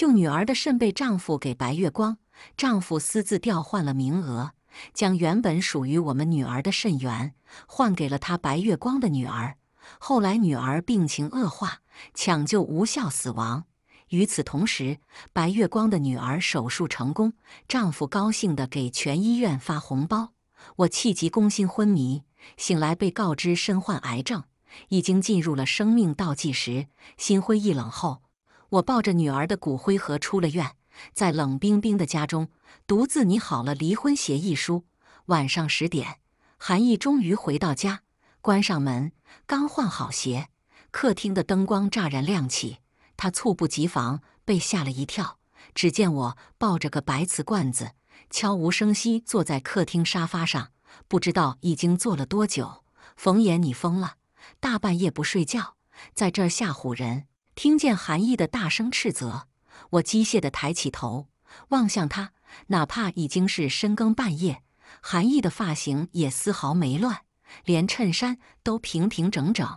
救女儿的肾被丈夫给白月光，丈夫私自调换了名额，将原本属于我们女儿的肾源换给了他白月光的女儿。后来女儿病情恶化，抢救无效死亡。与此同时，白月光的女儿手术成功，丈夫高兴的给全医院发红包。我气急攻心昏迷，醒来被告知身患癌症，已经进入了生命倒计时。心灰意冷后。我抱着女儿的骨灰盒出了院，在冷冰冰的家中独自拟好了离婚协议书。晚上十点，韩毅终于回到家，关上门，刚换好鞋，客厅的灯光乍然亮起，他猝不及防，被吓了一跳。只见我抱着个白瓷罐子，悄无声息坐在客厅沙发上，不知道已经坐了多久。冯岩，你疯了，大半夜不睡觉，在这儿吓唬人。听见韩毅的大声斥责，我机械的抬起头望向他。哪怕已经是深更半夜，韩毅的发型也丝毫没乱，连衬衫都平平整整。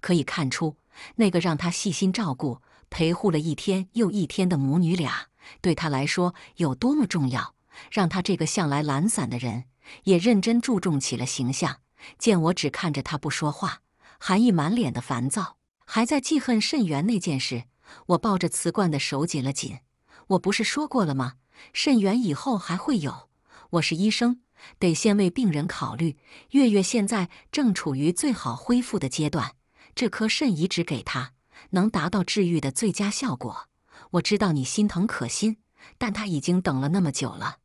可以看出，那个让他细心照顾、陪护了一天又一天的母女俩，对他来说有多么重要，让他这个向来懒散的人也认真注重起了形象。见我只看着他不说话，韩毅满脸的烦躁。还在记恨肾源那件事，我抱着瓷罐的手紧了紧。我不是说过了吗？肾源以后还会有。我是医生，得先为病人考虑。月月现在正处于最好恢复的阶段，这颗肾移植给她能达到治愈的最佳效果。我知道你心疼可心，但她已经等了那么久了，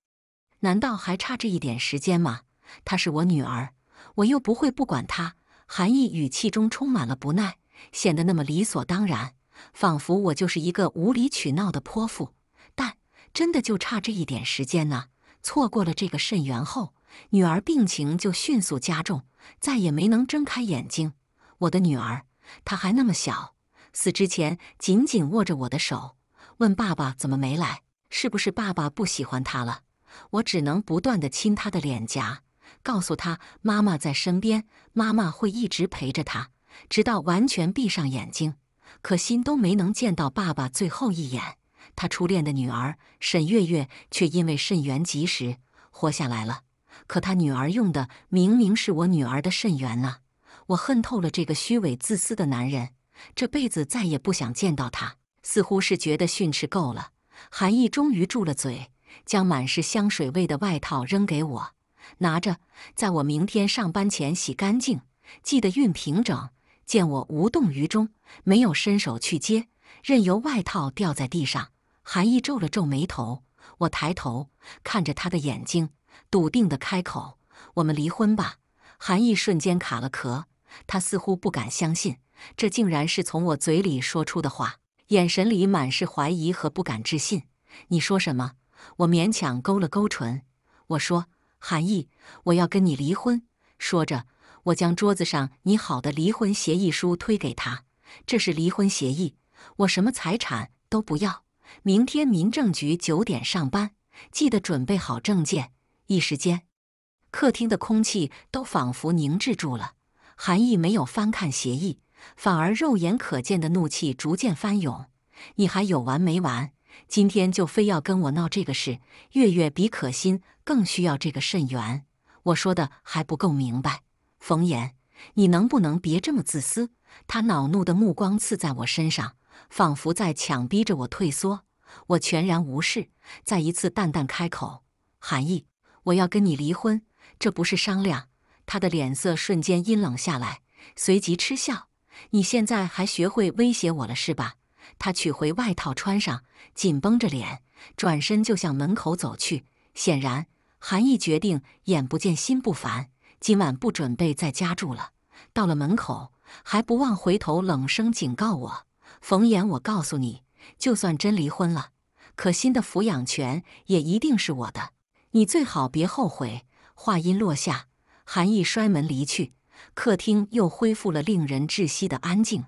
难道还差这一点时间吗？她是我女儿，我又不会不管她。韩毅语气中充满了不耐。显得那么理所当然，仿佛我就是一个无理取闹的泼妇。但真的就差这一点时间呢？错过了这个肾源后，女儿病情就迅速加重，再也没能睁开眼睛。我的女儿，她还那么小，死之前紧紧握着我的手，问爸爸怎么没来，是不是爸爸不喜欢她了？我只能不断的亲她的脸颊，告诉她妈妈在身边，妈妈会一直陪着她。直到完全闭上眼睛，可心都没能见到爸爸最后一眼。他初恋的女儿沈月月却因为肾源及时活下来了。可他女儿用的明明是我女儿的肾源啊！我恨透了这个虚伪自私的男人，这辈子再也不想见到他。似乎是觉得训斥够了，韩毅终于住了嘴，将满是香水味的外套扔给我，拿着，在我明天上班前洗干净，记得熨平整。见我无动于衷，没有伸手去接，任由外套掉在地上。韩毅皱了皱眉头，我抬头看着他的眼睛，笃定的开口：“我们离婚吧。”韩毅瞬间卡了壳，他似乎不敢相信，这竟然是从我嘴里说出的话，眼神里满是怀疑和不敢置信。“你说什么？”我勉强勾了勾唇，我说：“韩毅，我要跟你离婚。”说着。我将桌子上你好的离婚协议书推给他，这是离婚协议，我什么财产都不要。明天民政局九点上班，记得准备好证件。一时间，客厅的空气都仿佛凝滞住了。韩毅没有翻看协议，反而肉眼可见的怒气逐渐翻涌。你还有完没完？今天就非要跟我闹这个事。月月比可心更需要这个肾源，我说的还不够明白？冯岩，你能不能别这么自私？他恼怒的目光刺在我身上，仿佛在强逼着我退缩。我全然无视，再一次淡淡开口：“韩毅，我要跟你离婚，这不是商量。”他的脸色瞬间阴冷下来，随即嗤笑：“你现在还学会威胁我了是吧？”他取回外套穿上，紧绷着脸，转身就向门口走去。显然，韩毅决定眼不见心不烦。今晚不准备在家住了。到了门口，还不忘回头冷声警告我：“冯岩，我告诉你，就算真离婚了，可心的抚养权也一定是我的。你最好别后悔。”话音落下，韩毅摔门离去，客厅又恢复了令人窒息的安静。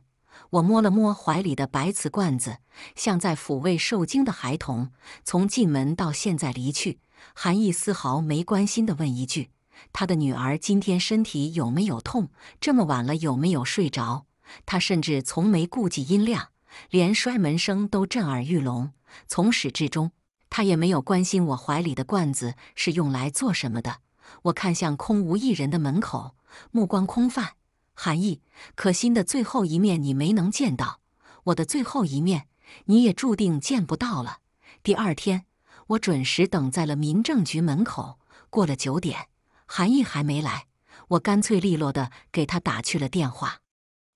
我摸了摸怀里的白瓷罐子，像在抚慰受惊的孩童。从进门到现在离去，韩毅丝毫没关心的问一句。他的女儿今天身体有没有痛？这么晚了有没有睡着？他甚至从没顾及音量，连摔门声都震耳欲聋。从始至终，他也没有关心我怀里的罐子是用来做什么的。我看向空无一人的门口，目光空泛。含义。可心的最后一面你没能见到，我的最后一面你也注定见不到了。第二天，我准时等在了民政局门口，过了九点。韩毅还没来，我干脆利落的给他打去了电话，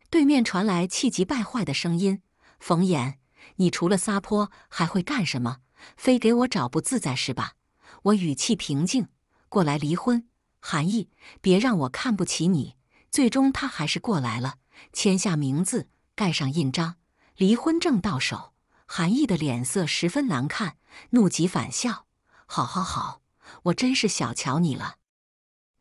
对面传来气急败坏的声音：“冯岩，你除了撒泼还会干什么？非给我找不自在是吧？”我语气平静：“过来离婚。”韩毅，别让我看不起你。最终他还是过来了，签下名字，盖上印章，离婚证到手。韩毅的脸色十分难看，怒极反笑：“好好好，我真是小瞧你了。”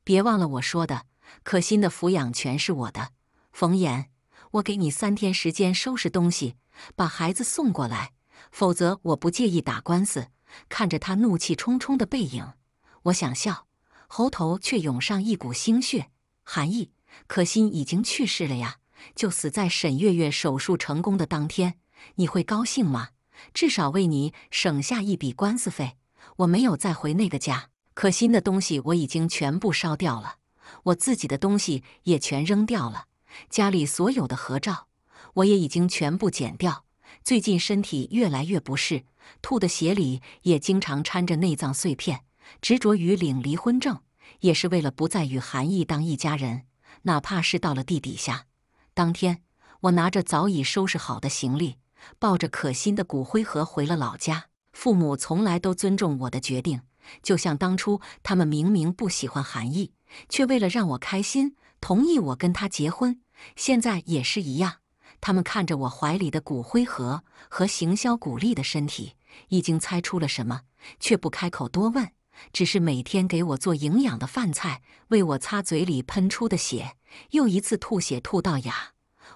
别忘了我说的，可心的抚养权是我的，冯岩。我给你三天时间收拾东西，把孩子送过来，否则我不介意打官司。看着他怒气冲冲的背影，我想笑，喉头却涌上一股腥血。韩毅，可心已经去世了呀，就死在沈月月手术成功的当天。你会高兴吗？至少为你省下一笔官司费。我没有再回那个家。可心的东西我已经全部烧掉了，我自己的东西也全扔掉了，家里所有的合照我也已经全部剪掉。最近身体越来越不适，吐的血里也经常掺着内脏碎片。执着于领离婚证，也是为了不再与韩毅当一家人，哪怕是到了地底下。当天，我拿着早已收拾好的行李，抱着可心的骨灰盒回了老家。父母从来都尊重我的决定。就像当初，他们明明不喜欢韩毅，却为了让我开心，同意我跟他结婚。现在也是一样，他们看着我怀里的骨灰盒和行销鼓励的身体，已经猜出了什么，却不开口多问，只是每天给我做营养的饭菜，为我擦嘴里喷出的血，又一次吐血吐到哑。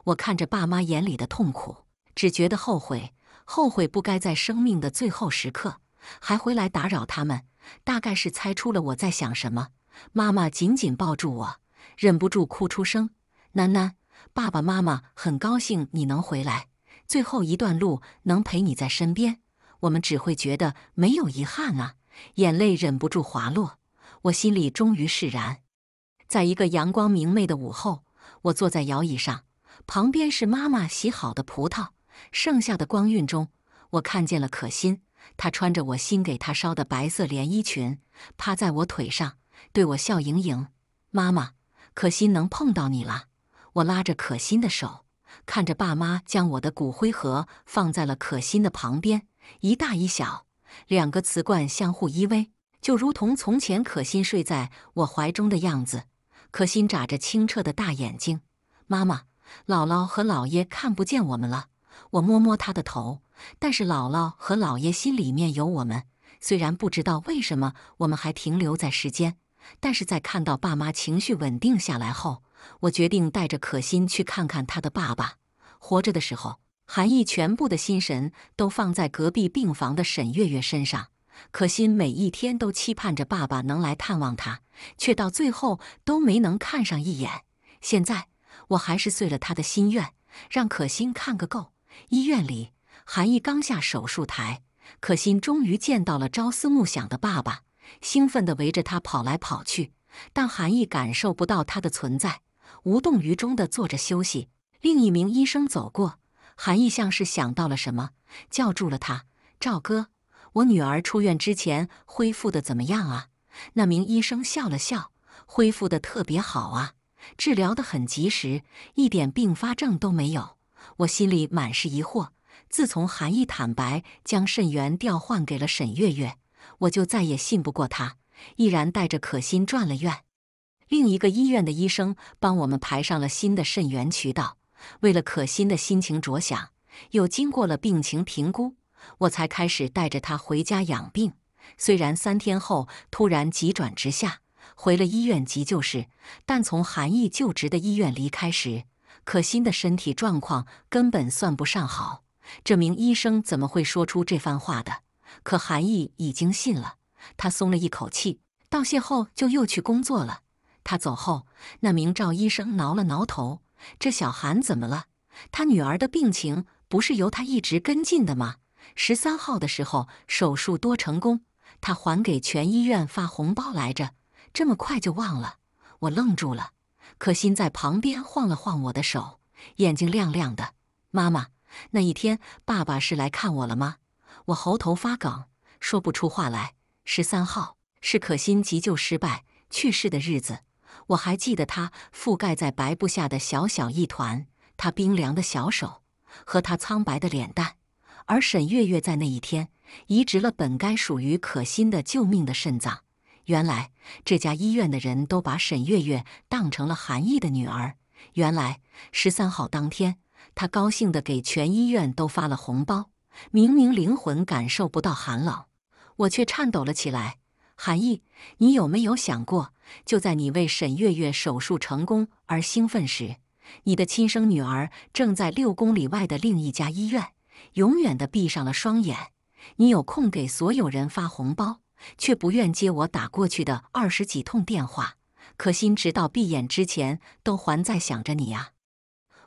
我看着爸妈眼里的痛苦，只觉得后悔，后悔不该在生命的最后时刻还回来打扰他们。大概是猜出了我在想什么，妈妈紧紧抱住我，忍不住哭出声。楠楠，爸爸妈妈很高兴你能回来，最后一段路能陪你在身边，我们只会觉得没有遗憾啊！眼泪忍不住滑落，我心里终于释然。在一个阳光明媚的午后，我坐在摇椅上，旁边是妈妈洗好的葡萄，剩下的光晕中，我看见了可心。她穿着我新给她烧的白色连衣裙，趴在我腿上，对我笑盈盈。妈妈，可心能碰到你了。我拉着可心的手，看着爸妈将我的骨灰盒放在了可心的旁边，一大一小两个瓷罐相互依偎，就如同从前可心睡在我怀中的样子。可心眨着清澈的大眼睛，妈妈，姥姥和姥爷看不见我们了。我摸摸他的头，但是姥姥和姥爷心里面有我们。虽然不知道为什么我们还停留在时间，但是在看到爸妈情绪稳定下来后，我决定带着可心去看看他的爸爸活着的时候。韩毅全部的心神都放在隔壁病房的沈月月身上，可心每一天都期盼着爸爸能来探望他，却到最后都没能看上一眼。现在我还是遂了他的心愿，让可心看个够。医院里，韩毅刚下手术台，可心终于见到了朝思暮想的爸爸，兴奋地围着他跑来跑去。但韩毅感受不到他的存在，无动于衷地坐着休息。另一名医生走过，韩毅像是想到了什么，叫住了他：“赵哥，我女儿出院之前恢复的怎么样啊？”那名医生笑了笑：“恢复的特别好啊，治疗的很及时，一点并发症都没有。”我心里满是疑惑。自从韩毅坦白将肾源调换给了沈月月，我就再也信不过他，毅然带着可心转了院。另一个医院的医生帮我们排上了新的肾源渠道，为了可心的心情着想，又经过了病情评估，我才开始带着她回家养病。虽然三天后突然急转直下，回了医院急救室，但从韩毅就职的医院离开时。可心的身体状况根本算不上好，这名医生怎么会说出这番话的？可韩毅已经信了，他松了一口气，道谢后就又去工作了。他走后，那名赵医生挠了挠头：“这小韩怎么了？他女儿的病情不是由他一直跟进的吗？十三号的时候手术多成功，他还给全医院发红包来着，这么快就忘了？”我愣住了。可心在旁边晃了晃我的手，眼睛亮亮的。妈妈，那一天爸爸是来看我了吗？我喉头发梗，说不出话来。十三号是可心急救失败去世的日子，我还记得他覆盖在白布下的小小一团，他冰凉的小手和他苍白的脸蛋。而沈月月在那一天移植了本该属于可心的救命的肾脏。原来这家医院的人都把沈月月当成了韩毅的女儿。原来十三号当天，他高兴的给全医院都发了红包。明明灵魂感受不到寒冷，我却颤抖了起来。韩毅，你有没有想过，就在你为沈月月手术成功而兴奋时，你的亲生女儿正在六公里外的另一家医院，永远的闭上了双眼。你有空给所有人发红包？却不愿接我打过去的二十几通电话。可心直到闭眼之前都还在想着你呀。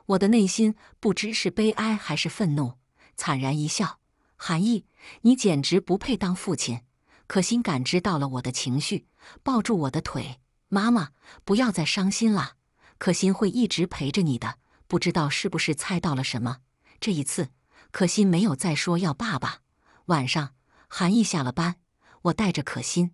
我的内心不知是悲哀还是愤怒，惨然一笑。韩毅，你简直不配当父亲。可心感知到了我的情绪，抱住我的腿：“妈妈，不要再伤心了，可心会一直陪着你的。”不知道是不是猜到了什么，这一次可心没有再说要爸爸。晚上，韩毅下了班。我带着可心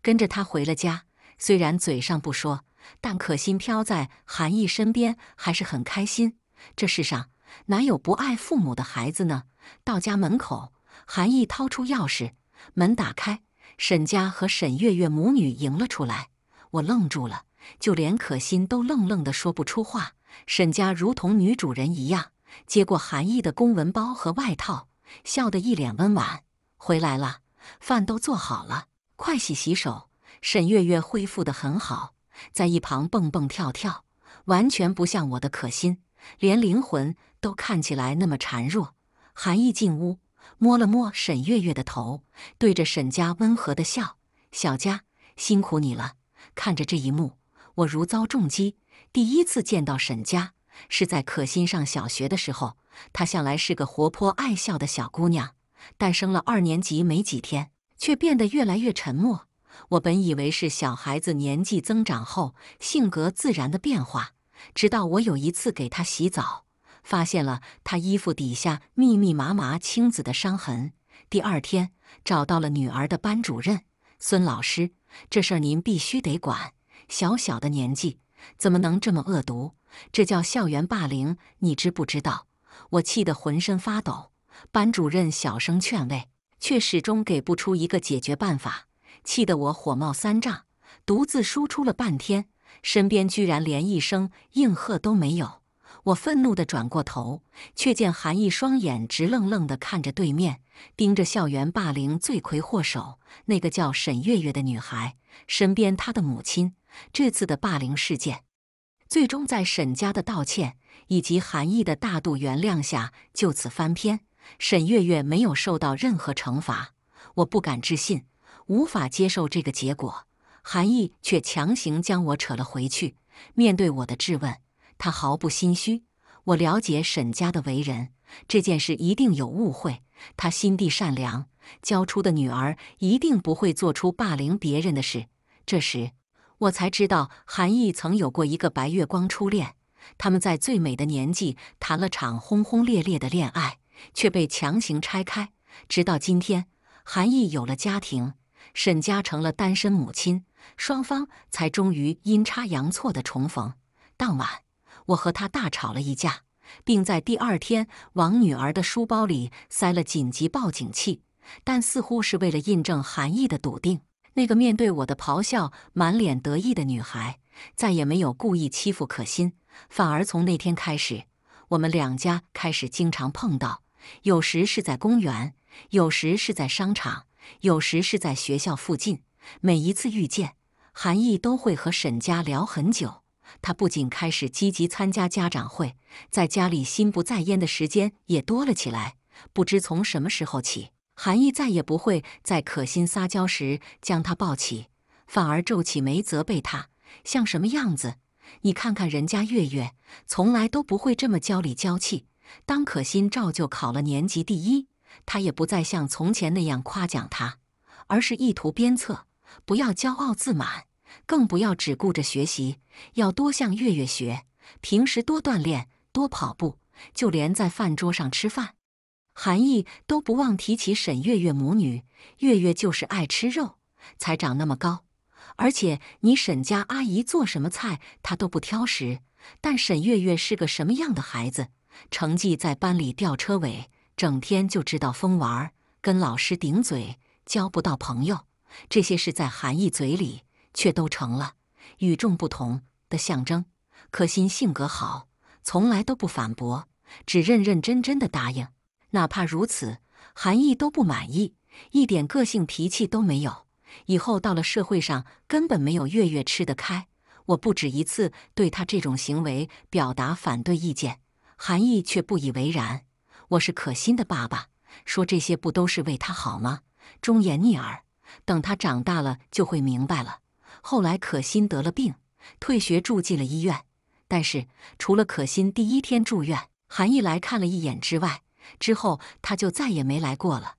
跟着他回了家，虽然嘴上不说，但可心飘在韩毅身边还是很开心。这世上哪有不爱父母的孩子呢？到家门口，韩毅掏出钥匙，门打开，沈家和沈月月母女迎了出来。我愣住了，就连可心都愣愣的说不出话。沈家如同女主人一样，接过韩毅的公文包和外套，笑得一脸温婉：“回来了。”饭都做好了，快洗洗手。沈月月恢复得很好，在一旁蹦蹦跳跳，完全不像我的可心，连灵魂都看起来那么孱弱。韩毅进屋，摸了摸沈月月的头，对着沈家温和的笑：“小佳，辛苦你了。”看着这一幕，我如遭重击。第一次见到沈家，是在可心上小学的时候，她向来是个活泼爱笑的小姑娘。但升了二年级没几天，却变得越来越沉默。我本以为是小孩子年纪增长后性格自然的变化，直到我有一次给他洗澡，发现了他衣服底下密密麻麻青紫的伤痕。第二天，找到了女儿的班主任孙老师，这事儿您必须得管。小小的年纪怎么能这么恶毒？这叫校园霸凌，你知不知道？我气得浑身发抖。班主任小声劝慰，却始终给不出一个解决办法，气得我火冒三丈，独自输出了半天，身边居然连一声应和都没有。我愤怒地转过头，却见韩毅双眼直愣愣地看着对面，盯着校园霸凌罪魁祸首那个叫沈月月的女孩，身边她的母亲。这次的霸凌事件，最终在沈家的道歉以及韩毅的大度原谅下，就此翻篇。沈月月没有受到任何惩罚，我不敢置信，无法接受这个结果。韩毅却强行将我扯了回去。面对我的质问，他毫不心虚。我了解沈家的为人，这件事一定有误会。他心地善良，教出的女儿一定不会做出霸凌别人的事。这时，我才知道韩毅曾有过一个白月光初恋，他们在最美的年纪谈了场轰轰烈烈的恋爱。却被强行拆开。直到今天，韩毅有了家庭，沈佳成了单身母亲，双方才终于阴差阳错的重逢。当晚，我和他大吵了一架，并在第二天往女儿的书包里塞了紧急报警器。但似乎是为了印证韩毅的笃定，那个面对我的咆哮、满脸得意的女孩，再也没有故意欺负可心，反而从那天开始，我们两家开始经常碰到。有时是在公园，有时是在商场，有时是在学校附近。每一次遇见，韩毅都会和沈家聊很久。他不仅开始积极参加家长会，在家里心不在焉的时间也多了起来。不知从什么时候起，韩毅再也不会在可心撒娇时将她抱起，反而皱起眉责备她，像什么样子？你看看人家月月，从来都不会这么娇里娇气。当可心照旧考了年级第一，他也不再像从前那样夸奖她，而是意图鞭策，不要骄傲自满，更不要只顾着学习，要多向月月学，平时多锻炼，多跑步。就连在饭桌上吃饭，韩毅都不忘提起沈月月母女。月月就是爱吃肉，才长那么高。而且你沈家阿姨做什么菜，她都不挑食。但沈月月是个什么样的孩子？成绩在班里吊车尾，整天就知道疯玩，跟老师顶嘴，交不到朋友。这些事在韩义嘴里却都成了与众不同的象征。可心性格好，从来都不反驳，只认认真真的答应。哪怕如此，韩义都不满意，一点个性脾气都没有。以后到了社会上，根本没有月月吃得开。我不止一次对他这种行为表达反对意见。韩毅却不以为然：“我是可心的爸爸，说这些不都是为她好吗？忠言逆耳，等她长大了就会明白了。”后来可心得了病，退学住进了医院。但是除了可心第一天住院，韩毅来看了一眼之外，之后他就再也没来过了。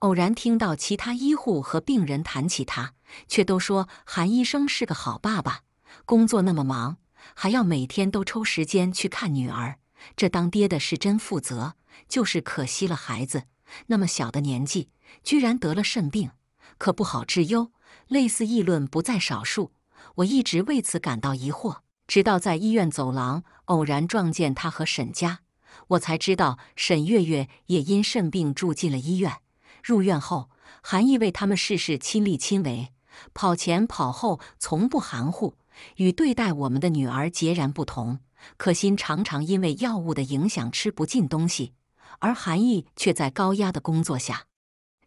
偶然听到其他医护和病人谈起他，却都说韩医生是个好爸爸，工作那么忙，还要每天都抽时间去看女儿。这当爹的是真负责，就是可惜了孩子，那么小的年纪居然得了肾病，可不好治哟。类似议论不在少数，我一直为此感到疑惑，直到在医院走廊偶然撞见他和沈家，我才知道沈月月也因肾病住进了医院。入院后，韩毅为他们事事亲力亲为，跑前跑后，从不含糊，与对待我们的女儿截然不同。可心常常因为药物的影响吃不进东西，而韩毅却在高压的工作下，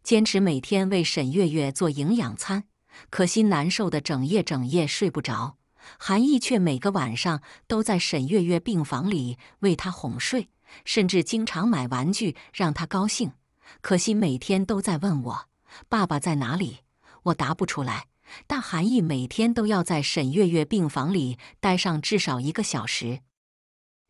坚持每天为沈月月做营养餐。可心难受的整夜整夜睡不着，韩毅却每个晚上都在沈月月病房里为她哄睡，甚至经常买玩具让她高兴。可心每天都在问我爸爸在哪里，我答不出来。但韩毅每天都要在沈月月病房里待上至少一个小时，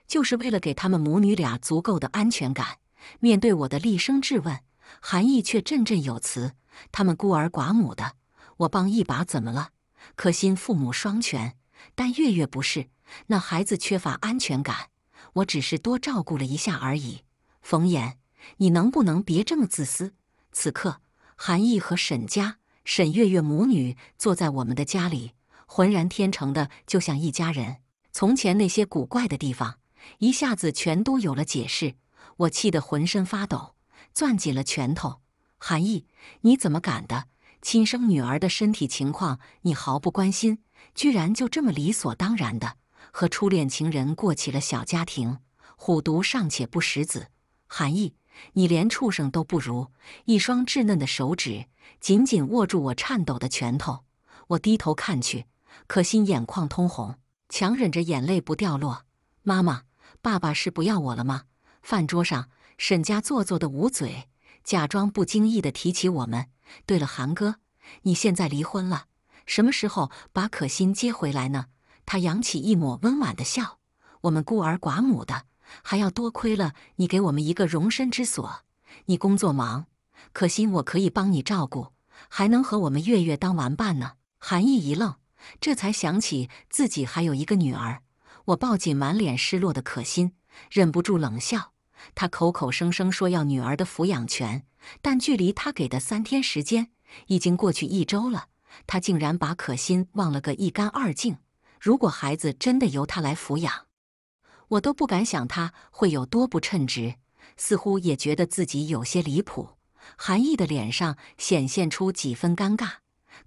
就是为了给他们母女俩足够的安全感。面对我的厉声质问，韩毅却振振有词：“他们孤儿寡母的，我帮一把怎么了？可心父母双全，但月月不是，那孩子缺乏安全感，我只是多照顾了一下而已。”冯岩，你能不能别这么自私？此刻，韩毅和沈佳。沈月月母女坐在我们的家里，浑然天成的就像一家人。从前那些古怪的地方，一下子全都有了解释。我气得浑身发抖，攥紧了拳头。韩毅，你怎么敢的？亲生女儿的身体情况，你毫不关心，居然就这么理所当然的和初恋情人过起了小家庭。虎毒尚且不食子，韩毅，你连畜生都不如。一双稚嫩的手指。紧紧握住我颤抖的拳头，我低头看去，可心眼眶通红，强忍着眼泪不掉落。妈妈、爸爸是不要我了吗？饭桌上，沈家做作的捂嘴，假装不经意的提起我们。对了，韩哥，你现在离婚了，什么时候把可心接回来呢？他扬起一抹温婉的笑，我们孤儿寡母的，还要多亏了你给我们一个容身之所。你工作忙。可心，我可以帮你照顾，还能和我们月月当玩伴呢。韩毅一愣，这才想起自己还有一个女儿。我抱紧满脸失落的可心，忍不住冷笑。他口口声声说要女儿的抚养权，但距离他给的三天时间已经过去一周了，他竟然把可心忘了个一干二净。如果孩子真的由他来抚养，我都不敢想他会有多不称职。似乎也觉得自己有些离谱。韩毅的脸上显现出几分尴尬，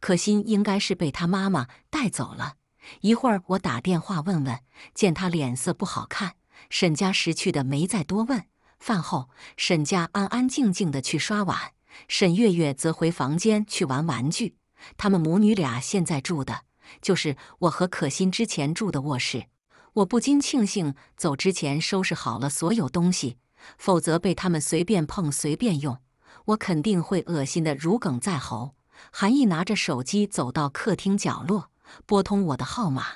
可心应该是被他妈妈带走了一会儿。我打电话问问，见他脸色不好看，沈家识趣的没再多问。饭后，沈家安安静静的去刷碗，沈月月则回房间去玩玩具。他们母女俩现在住的就是我和可心之前住的卧室，我不禁庆幸走之前收拾好了所有东西，否则被他们随便碰随便用。我肯定会恶心的如鲠在喉。韩毅拿着手机走到客厅角落，拨通我的号码，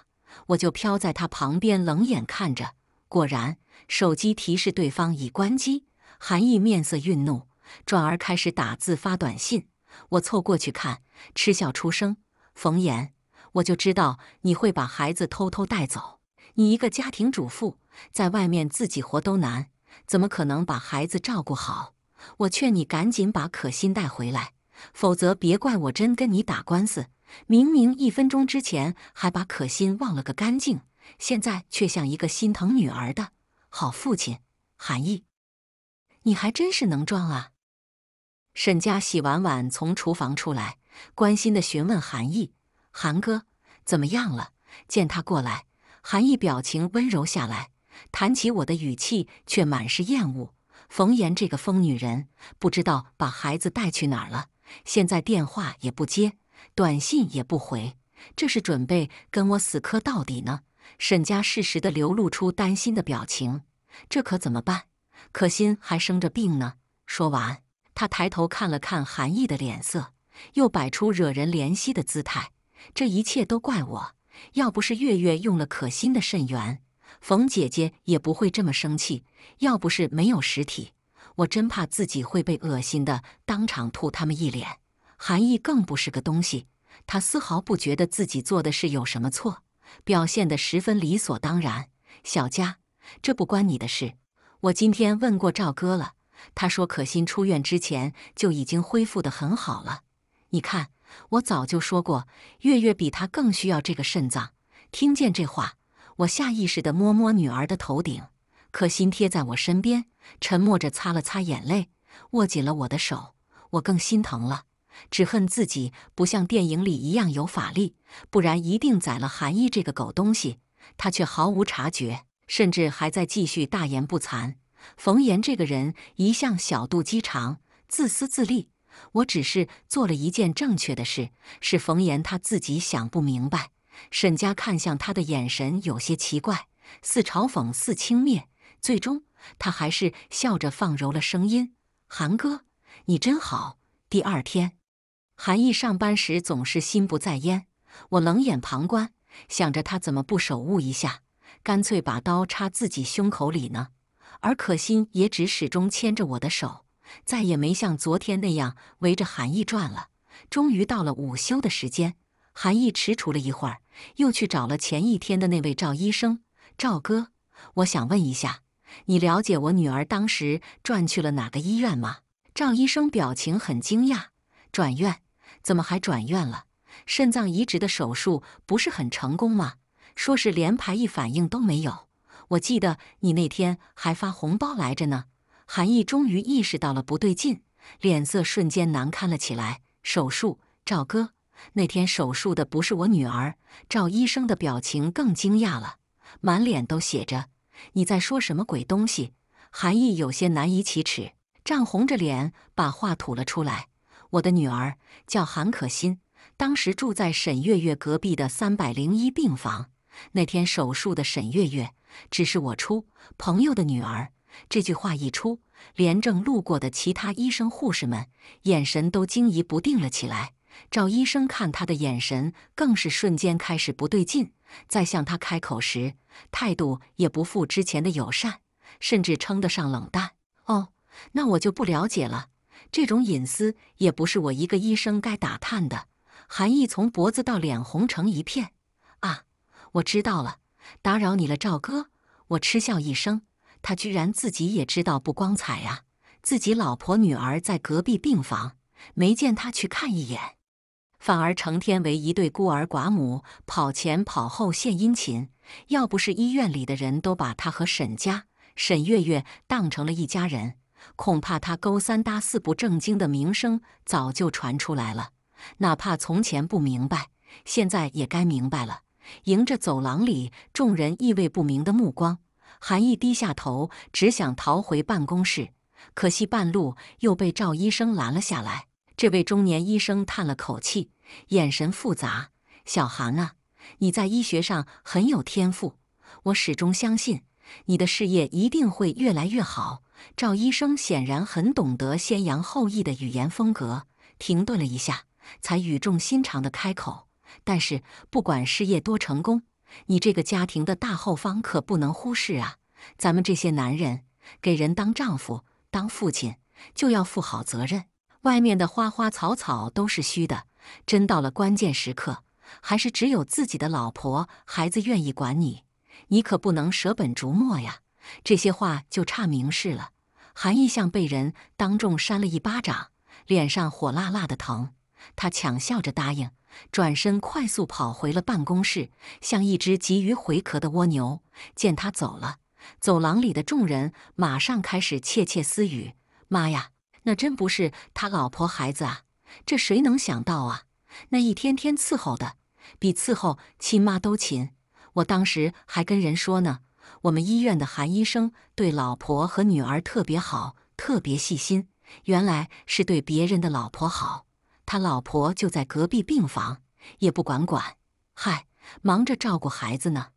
我就飘在他旁边，冷眼看着。果然，手机提示对方已关机。韩毅面色愠怒，转而开始打字发短信。我凑过去看，嗤笑出声：“冯岩，我就知道你会把孩子偷偷带走。你一个家庭主妇，在外面自己活都难，怎么可能把孩子照顾好？”我劝你赶紧把可心带回来，否则别怪我真跟你打官司。明明一分钟之前还把可心忘了个干净，现在却像一个心疼女儿的好父亲。韩毅，你还真是能装啊！沈佳洗完碗从厨房出来，关心的询问韩毅：“韩哥怎么样了？”见他过来，韩毅表情温柔下来，谈起我的语气却满是厌恶。冯岩这个疯女人，不知道把孩子带去哪儿了，现在电话也不接，短信也不回，这是准备跟我死磕到底呢？沈家适时的流露出担心的表情，这可怎么办？可心还生着病呢。说完，他抬头看了看韩毅的脸色，又摆出惹人怜惜的姿态。这一切都怪我，要不是月月用了可心的肾源。冯姐姐也不会这么生气。要不是没有实体，我真怕自己会被恶心的当场吐他们一脸。韩义更不是个东西，他丝毫不觉得自己做的事有什么错，表现得十分理所当然。小佳，这不关你的事。我今天问过赵哥了，他说可心出院之前就已经恢复得很好了。你看，我早就说过，月月比他更需要这个肾脏。听见这话。我下意识地摸摸女儿的头顶，可心贴在我身边，沉默着擦了擦眼泪，握紧了我的手。我更心疼了，只恨自己不像电影里一样有法力，不然一定宰了韩毅这个狗东西。他却毫无察觉，甚至还在继续大言不惭。冯岩这个人一向小肚鸡肠、自私自利，我只是做了一件正确的事，是冯岩他自己想不明白。沈家看向他的眼神有些奇怪，似嘲讽，似轻蔑。最终，他还是笑着放柔了声音：“韩哥，你真好。”第二天，韩毅上班时总是心不在焉，我冷眼旁观，想着他怎么不手捂一下，干脆把刀插自己胸口里呢？而可心也只始终牵着我的手，再也没像昨天那样围着韩毅转了。终于到了午休的时间。韩毅踌躇了一会儿，又去找了前一天的那位赵医生。赵哥，我想问一下，你了解我女儿当时转去了哪个医院吗？赵医生表情很惊讶：“转院？怎么还转院了？肾脏移植的手术不是很成功吗？说是连排异反应都没有。我记得你那天还发红包来着呢。”韩毅终于意识到了不对劲，脸色瞬间难看了起来。手术，赵哥。那天手术的不是我女儿，赵医生的表情更惊讶了，满脸都写着“你在说什么鬼东西”。韩毅有些难以启齿，涨红着脸把话吐了出来：“我的女儿叫韩可欣，当时住在沈月月隔壁的三百零一病房。那天手术的沈月月只是我出朋友的女儿。”这句话一出，连正路过的其他医生、护士们眼神都惊疑不定了起来。赵医生看他的眼神更是瞬间开始不对劲，在向他开口时，态度也不复之前的友善，甚至称得上冷淡。哦，那我就不了解了，这种隐私也不是我一个医生该打探的。韩毅从脖子到脸红成一片。啊，我知道了，打扰你了，赵哥。我嗤笑一声，他居然自己也知道不光彩啊！自己老婆女儿在隔壁病房，没见他去看一眼。反而成天为一对孤儿寡母跑前跑后献殷勤，要不是医院里的人都把他和沈家沈月月当成了一家人，恐怕他勾三搭四不正经的名声早就传出来了。哪怕从前不明白，现在也该明白了。迎着走廊里众人意味不明的目光，韩毅低下头，只想逃回办公室，可惜半路又被赵医生拦了下来。这位中年医生叹了口气，眼神复杂：“小韩啊，你在医学上很有天赋，我始终相信你的事业一定会越来越好。”赵医生显然很懂得先扬后抑的语言风格，停顿了一下，才语重心长地开口：“但是，不管事业多成功，你这个家庭的大后方可不能忽视啊！咱们这些男人，给人当丈夫、当父亲，就要负好责任。”外面的花花草草都是虚的，真到了关键时刻，还是只有自己的老婆孩子愿意管你。你可不能舍本逐末呀！这些话就差明示了。韩毅像被人当众扇了一巴掌，脸上火辣辣的疼。他强笑着答应，转身快速跑回了办公室，像一只急于回壳的蜗牛。见他走了，走廊里的众人马上开始窃窃私语：“妈呀！”那真不是他老婆孩子啊，这谁能想到啊？那一天天伺候的，比伺候亲妈都勤。我当时还跟人说呢，我们医院的韩医生对老婆和女儿特别好，特别细心。原来是对别人的老婆好，他老婆就在隔壁病房，也不管管，嗨，忙着照顾孩子呢。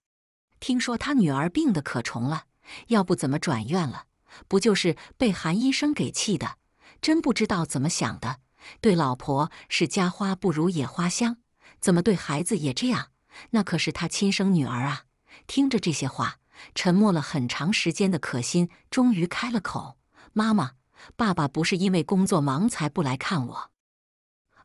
听说他女儿病得可重了，要不怎么转院了？不就是被韩医生给气的？真不知道怎么想的，对老婆是家花不如野花香，怎么对孩子也这样？那可是他亲生女儿啊！听着这些话，沉默了很长时间的可心终于开了口：“妈妈，爸爸不是因为工作忙才不来看我，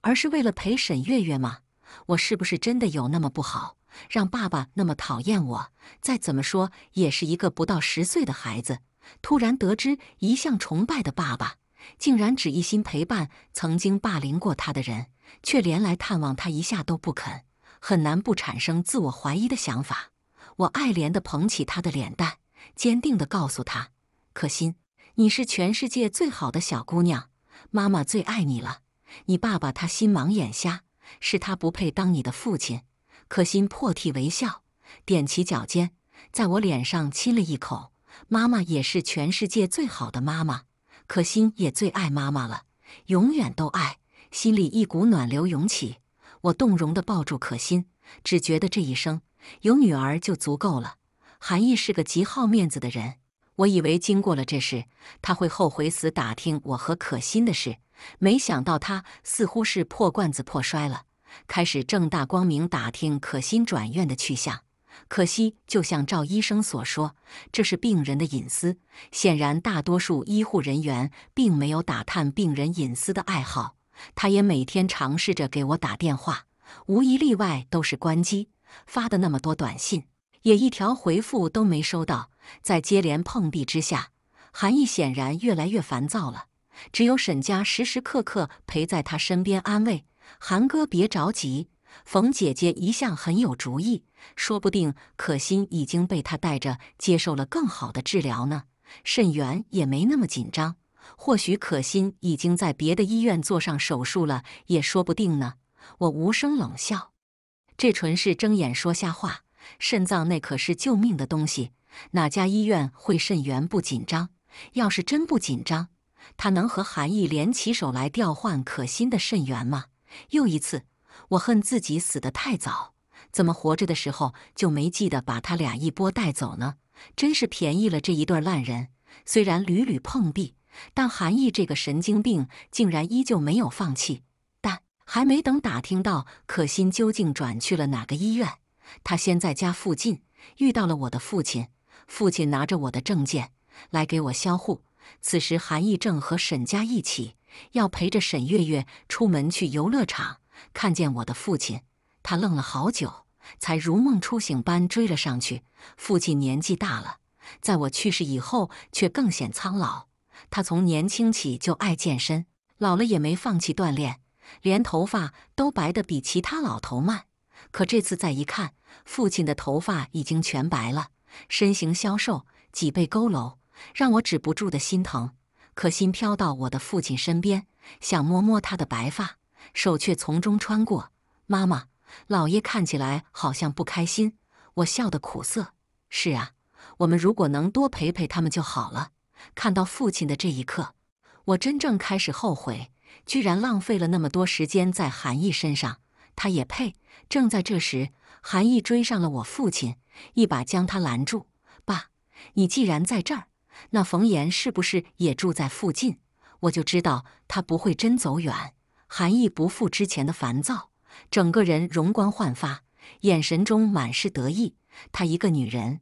而是为了陪沈月月吗？我是不是真的有那么不好，让爸爸那么讨厌我？再怎么说，也是一个不到十岁的孩子，突然得知一向崇拜的爸爸……”竟然只一心陪伴曾经霸凌过她的人，却连来探望她一下都不肯，很难不产生自我怀疑的想法。我爱怜地捧起她的脸蛋，坚定地告诉她：“可心，你是全世界最好的小姑娘，妈妈最爱你了。你爸爸他心盲眼瞎，是他不配当你的父亲。”可心破涕为笑，踮起脚尖在我脸上亲了一口：“妈妈也是全世界最好的妈妈。”可心也最爱妈妈了，永远都爱。心里一股暖流涌起，我动容地抱住可心，只觉得这一生有女儿就足够了。韩毅是个极好面子的人，我以为经过了这事，他会后悔死打听我和可心的事，没想到他似乎是破罐子破摔了，开始正大光明打听可心转院的去向。可惜，就像赵医生所说，这是病人的隐私。显然，大多数医护人员并没有打探病人隐私的爱好。他也每天尝试着给我打电话，无一例外都是关机。发的那么多短信，也一条回复都没收到。在接连碰壁之下，韩毅显然越来越烦躁了。只有沈家时时刻刻陪在他身边安慰：“韩哥，别着急。”冯姐姐一向很有主意，说不定可心已经被她带着接受了更好的治疗呢。肾源也没那么紧张，或许可心已经在别的医院做上手术了，也说不定呢。我无声冷笑，这纯是睁眼说瞎话。肾脏那可是救命的东西，哪家医院会肾源不紧张？要是真不紧张，他能和韩毅联起手来调换可心的肾源吗？又一次。我恨自己死得太早，怎么活着的时候就没记得把他俩一波带走呢？真是便宜了这一对烂人。虽然屡屡碰壁，但韩毅这个神经病竟然依旧没有放弃。但还没等打听到可心究竟转去了哪个医院，他先在家附近遇到了我的父亲。父亲拿着我的证件来给我销户。此时韩毅正和沈家一起要陪着沈月月出门去游乐场。看见我的父亲，他愣了好久，才如梦初醒般追了上去。父亲年纪大了，在我去世以后却更显苍老。他从年轻起就爱健身，老了也没放弃锻炼，连头发都白得比其他老头慢。可这次再一看，父亲的头发已经全白了，身形消瘦，脊背佝偻，让我止不住的心疼。可心飘到我的父亲身边，想摸摸他的白发。手却从中穿过。妈妈，老爷看起来好像不开心。我笑得苦涩。是啊，我们如果能多陪陪他们就好了。看到父亲的这一刻，我真正开始后悔，居然浪费了那么多时间在韩义身上。他也配。正在这时，韩义追上了我父亲，一把将他拦住。爸，你既然在这儿，那冯岩是不是也住在附近？我就知道他不会真走远。韩毅不复之前的烦躁，整个人容光焕发，眼神中满是得意。他一个女人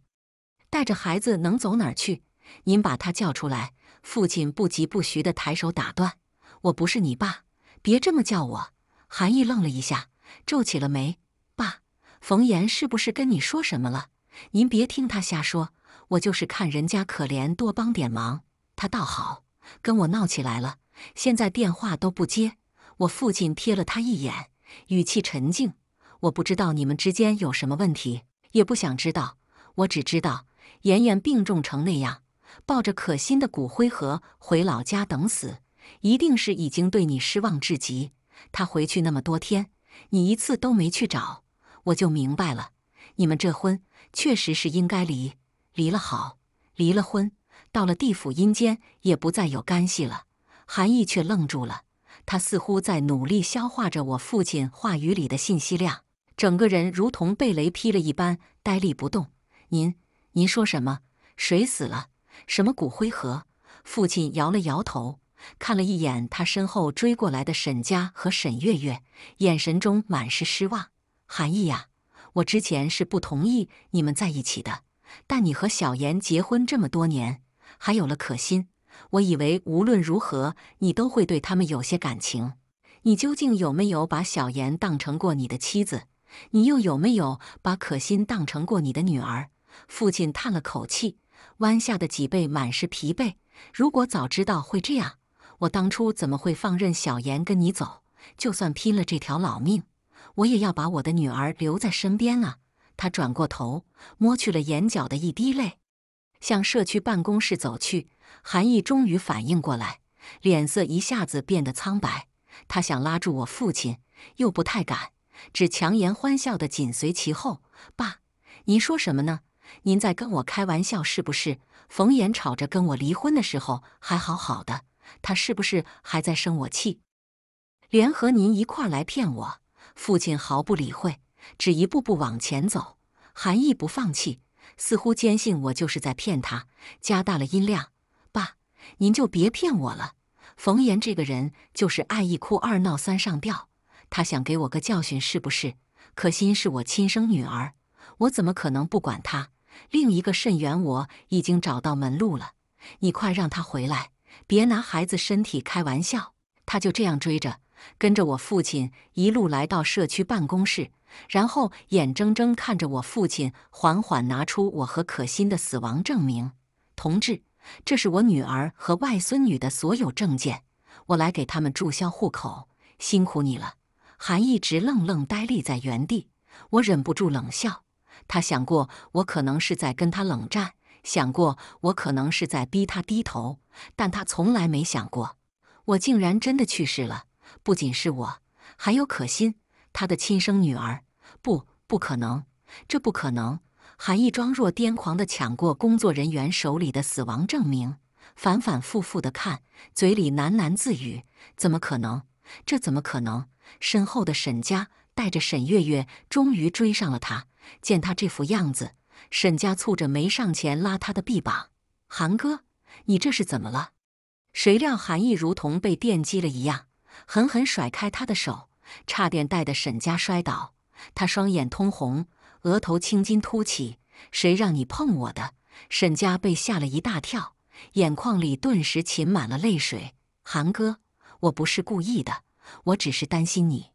带着孩子能走哪儿去？您把他叫出来。父亲不疾不徐的抬手打断：“我不是你爸，别这么叫我。”韩毅愣了一下，皱起了眉：“爸，冯岩是不是跟你说什么了？您别听他瞎说，我就是看人家可怜，多帮点忙。他倒好，跟我闹起来了，现在电话都不接。”我父亲瞥了他一眼，语气沉静。我不知道你们之间有什么问题，也不想知道。我只知道，妍妍病重成那样，抱着可心的骨灰盒回老家等死，一定是已经对你失望至极。他回去那么多天，你一次都没去找，我就明白了。你们这婚确实是应该离，离了好，离了婚，到了地府阴间也不再有干系了。韩毅却愣住了。他似乎在努力消化着我父亲话语里的信息量，整个人如同被雷劈了一般呆立不动。您，您说什么？谁死了？什么骨灰盒？父亲摇了摇头，看了一眼他身后追过来的沈家和沈月月，眼神中满是失望。韩毅呀，我之前是不同意你们在一起的，但你和小妍结婚这么多年，还有了可心。我以为无论如何，你都会对他们有些感情。你究竟有没有把小妍当成过你的妻子？你又有没有把可心当成过你的女儿？父亲叹了口气，弯下的脊背满是疲惫。如果早知道会这样，我当初怎么会放任小妍跟你走？就算拼了这条老命，我也要把我的女儿留在身边啊！他转过头，摸去了眼角的一滴泪，向社区办公室走去。韩毅终于反应过来，脸色一下子变得苍白。他想拉住我父亲，又不太敢，只强颜欢笑的紧随其后。爸，您说什么呢？您在跟我开玩笑是不是？冯岩吵着跟我离婚的时候还好好的，他是不是还在生我气？联合您一块来骗我？父亲毫不理会，只一步步往前走。韩毅不放弃，似乎坚信我就是在骗他，加大了音量。您就别骗我了，冯岩这个人就是爱一哭二闹三上吊，他想给我个教训是不是？可心是我亲生女儿，我怎么可能不管她？另一个肾源我已经找到门路了，你快让她回来，别拿孩子身体开玩笑。他就这样追着，跟着我父亲一路来到社区办公室，然后眼睁睁看着我父亲缓缓拿出我和可心的死亡证明，同志。这是我女儿和外孙女的所有证件，我来给他们注销户口，辛苦你了。韩一直愣愣呆立在原地，我忍不住冷笑。他想过我可能是在跟他冷战，想过我可能是在逼他低头，但他从来没想过我竟然真的去世了。不仅是我，还有可心，他的亲生女儿。不，不可能，这不可能。韩毅装若癫狂地抢过工作人员手里的死亡证明，反反复复的看，嘴里喃喃自语：“怎么可能？这怎么可能？”身后的沈家带着沈月月终于追上了他。见他这副样子，沈家蹙着眉上前拉他的臂膀：“韩哥，你这是怎么了？”谁料韩毅如同被电击了一样，狠狠甩开他的手，差点带的沈家摔倒。他双眼通红。额头青筋突起，谁让你碰我的？沈家被吓了一大跳，眼眶里顿时噙满了泪水。韩哥，我不是故意的，我只是担心你。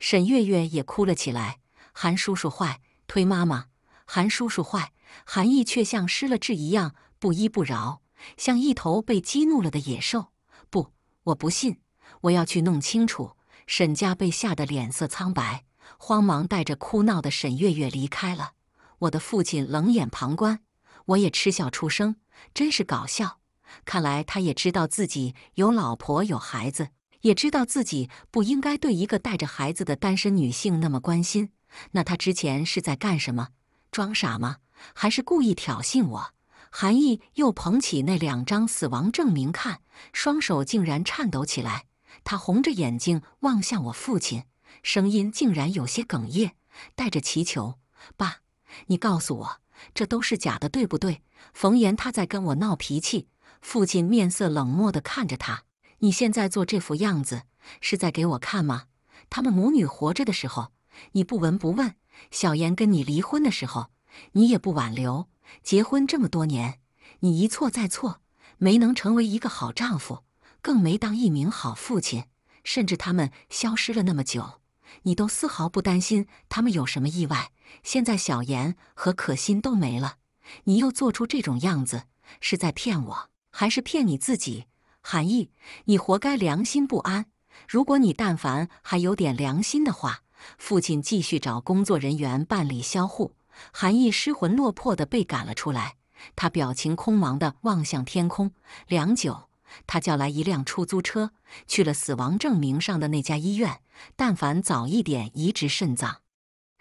沈月月也哭了起来：“韩叔叔坏，推妈妈。”韩叔叔坏。韩毅却像失了智一样，不依不饶，像一头被激怒了的野兽。不，我不信，我要去弄清楚。沈家被吓得脸色苍白。慌忙带着哭闹的沈月月离开了。我的父亲冷眼旁观，我也嗤笑出声，真是搞笑。看来他也知道自己有老婆有孩子，也知道自己不应该对一个带着孩子的单身女性那么关心。那他之前是在干什么？装傻吗？还是故意挑衅我？韩毅又捧起那两张死亡证明看，双手竟然颤抖起来。他红着眼睛望向我父亲。声音竟然有些哽咽，带着祈求：“爸，你告诉我，这都是假的，对不对？”冯岩他在跟我闹脾气。父亲面色冷漠地看着他：“你现在做这副样子，是在给我看吗？他们母女活着的时候，你不闻不问；小妍跟你离婚的时候，你也不挽留。结婚这么多年，你一错再错，没能成为一个好丈夫，更没当一名好父亲，甚至他们消失了那么久。”你都丝毫不担心他们有什么意外，现在小妍和可心都没了，你又做出这种样子，是在骗我，还是骗你自己？韩毅，你活该良心不安。如果你但凡还有点良心的话，父亲继续找工作人员办理销户。韩毅失魂落魄地被赶了出来，他表情空茫地望向天空，良久。他叫来一辆出租车，去了死亡证明上的那家医院。但凡早一点移植肾脏，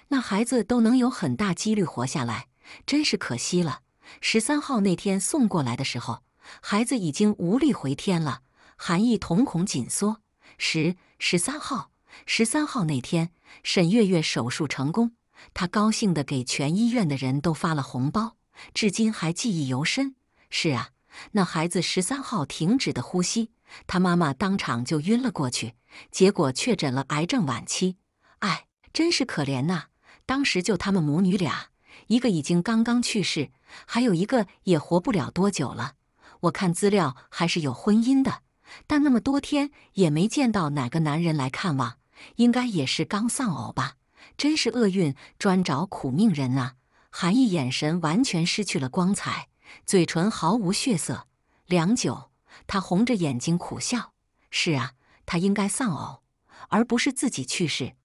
那孩子都能有很大几率活下来，真是可惜了。十三号那天送过来的时候，孩子已经无力回天了。韩毅瞳孔紧缩。十十三号，十三号那天，沈月月手术成功，她高兴地给全医院的人都发了红包，至今还记忆犹新。是啊。那孩子十三号停止的呼吸，他妈妈当场就晕了过去，结果确诊了癌症晚期。哎，真是可怜呐！当时就他们母女俩，一个已经刚刚去世，还有一个也活不了多久了。我看资料还是有婚姻的，但那么多天也没见到哪个男人来看望，应该也是刚丧偶吧。真是厄运专找苦命人啊！韩毅眼神完全失去了光彩。嘴唇毫无血色，良久，他红着眼睛苦笑：“是啊，他应该丧偶，而不是自己去世。”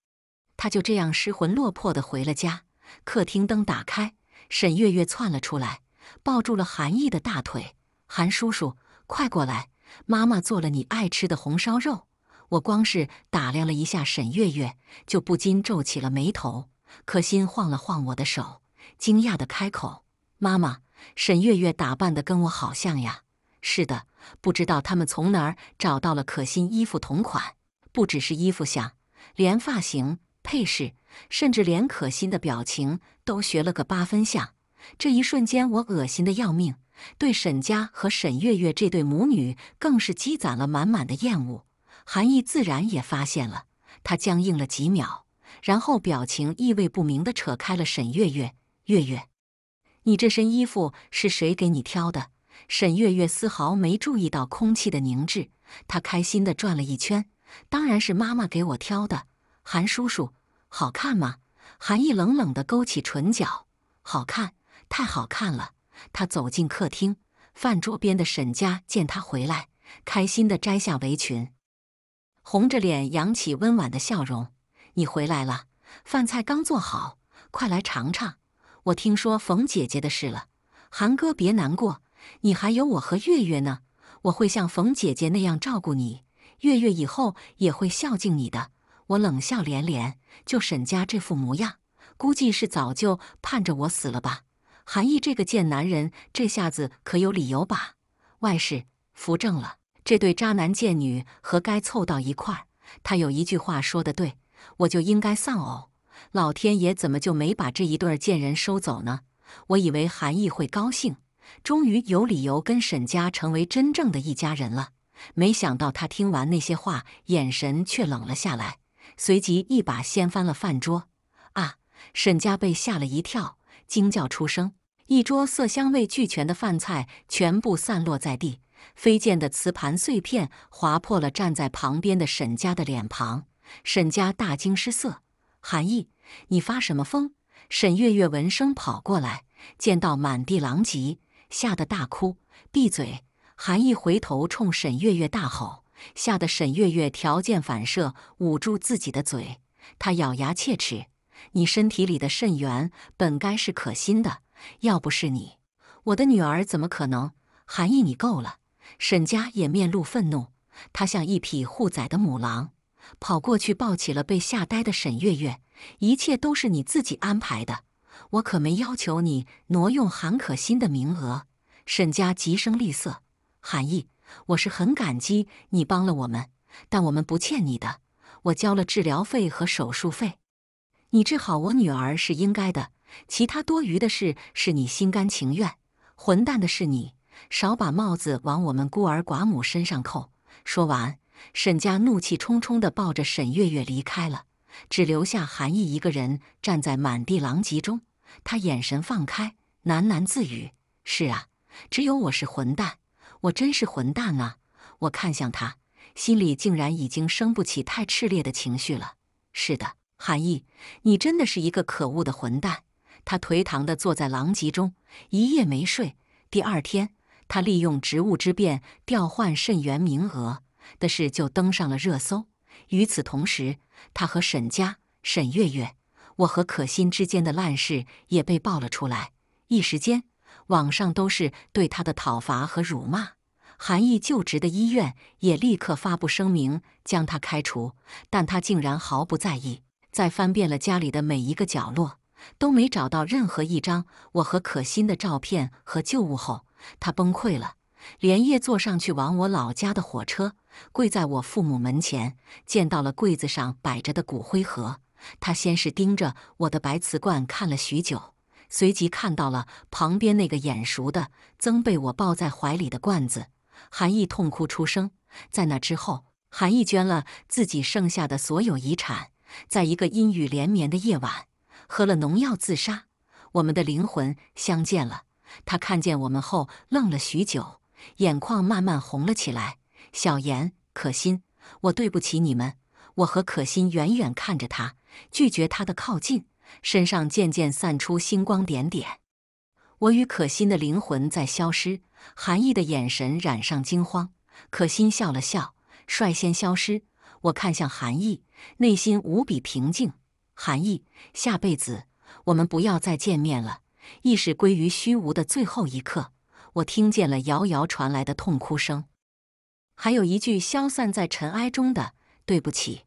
他就这样失魂落魄地回了家。客厅灯打开，沈月月窜了出来，抱住了韩毅的大腿：“韩叔叔，快过来，妈妈做了你爱吃的红烧肉。”我光是打量了一下沈月月，就不禁皱起了眉头。可心晃了晃我的手，惊讶地开口：“妈妈。”沈月月打扮的跟我好像呀，是的，不知道他们从哪儿找到了可心衣服同款，不只是衣服像，连发型、配饰，甚至连可心的表情都学了个八分像。这一瞬间，我恶心的要命，对沈家和沈月月这对母女更是积攒了满满的厌恶。韩毅自然也发现了，他僵硬了几秒，然后表情意味不明的扯开了沈月月，月月。你这身衣服是谁给你挑的？沈月月丝毫没注意到空气的凝滞，她开心地转了一圈。当然是妈妈给我挑的。韩叔叔，好看吗？韩毅冷冷地勾起唇角，好看，太好看了。他走进客厅，饭桌边的沈家见他回来，开心地摘下围裙，红着脸扬起温婉的笑容：“你回来了，饭菜刚做好，快来尝尝。”我听说冯姐姐的事了，韩哥别难过，你还有我和月月呢。我会像冯姐姐那样照顾你，月月以后也会孝敬你的。我冷笑连连，就沈家这副模样，估计是早就盼着我死了吧。韩毅这个贱男人，这下子可有理由吧？外事扶正了，这对渣男贱女何该凑到一块儿？他有一句话说得对，我就应该丧偶。老天爷怎么就没把这一对儿贱人收走呢？我以为韩毅会高兴，终于有理由跟沈家成为真正的一家人了。没想到他听完那些话，眼神却冷了下来，随即一把掀翻了饭桌。啊！沈家被吓了一跳，惊叫出声，一桌色香味俱全的饭菜全部散落在地，飞溅的瓷盘碎片划破了站在旁边的沈家的脸庞。沈家大惊失色。韩毅，你发什么疯？沈月月闻声跑过来，见到满地狼藉，吓得大哭。闭嘴！韩毅回头冲沈月月大吼，吓得沈月月条件反射捂住自己的嘴。他咬牙切齿：“你身体里的肾源本该是可心的，要不是你，我的女儿怎么可能？”韩毅，你够了！沈家也面露愤怒，他像一匹护崽的母狼。跑过去抱起了被吓呆的沈月月。一切都是你自己安排的，我可没要求你挪用韩可心的名额。沈家急声厉色：“韩毅，我是很感激你帮了我们，但我们不欠你的。我交了治疗费和手术费，你治好我女儿是应该的，其他多余的事是你心甘情愿。混蛋的是你，少把帽子往我们孤儿寡母身上扣。”说完。沈家怒气冲冲地抱着沈月月离开了，只留下韩毅一个人站在满地狼藉中。他眼神放开，喃喃自语：“是啊，只有我是混蛋，我真是混蛋啊！”我看向他，心里竟然已经生不起太炽烈的情绪了。是的，韩毅，你真的是一个可恶的混蛋。他颓唐地坐在狼藉中，一夜没睡。第二天，他利用职务之便调换肾源名额。的事就登上了热搜。与此同时，他和沈家、沈月月，我和可心之间的烂事也被爆了出来。一时间，网上都是对他的讨伐和辱骂。韩毅就职的医院也立刻发布声明，将他开除。但他竟然毫不在意。在翻遍了家里的每一个角落，都没找到任何一张我和可心的照片和旧物后，他崩溃了，连夜坐上去往我老家的火车。跪在我父母门前，见到了柜子上摆着的骨灰盒。他先是盯着我的白瓷罐看了许久，随即看到了旁边那个眼熟的曾被我抱在怀里的罐子。韩义痛哭出声。在那之后，韩义捐了自己剩下的所有遗产，在一个阴雨连绵的夜晚，喝了农药自杀。我们的灵魂相见了。他看见我们后愣了许久，眼眶慢慢红了起来。小言，可心，我对不起你们。我和可心远远看着他，拒绝他的靠近，身上渐渐散出星光点点。我与可心的灵魂在消失，韩意的眼神染上惊慌。可心笑了笑，率先消失。我看向韩意，内心无比平静。韩意，下辈子我们不要再见面了。意识归于虚无的最后一刻，我听见了遥遥传来的痛哭声。还有一句消散在尘埃中的对不起。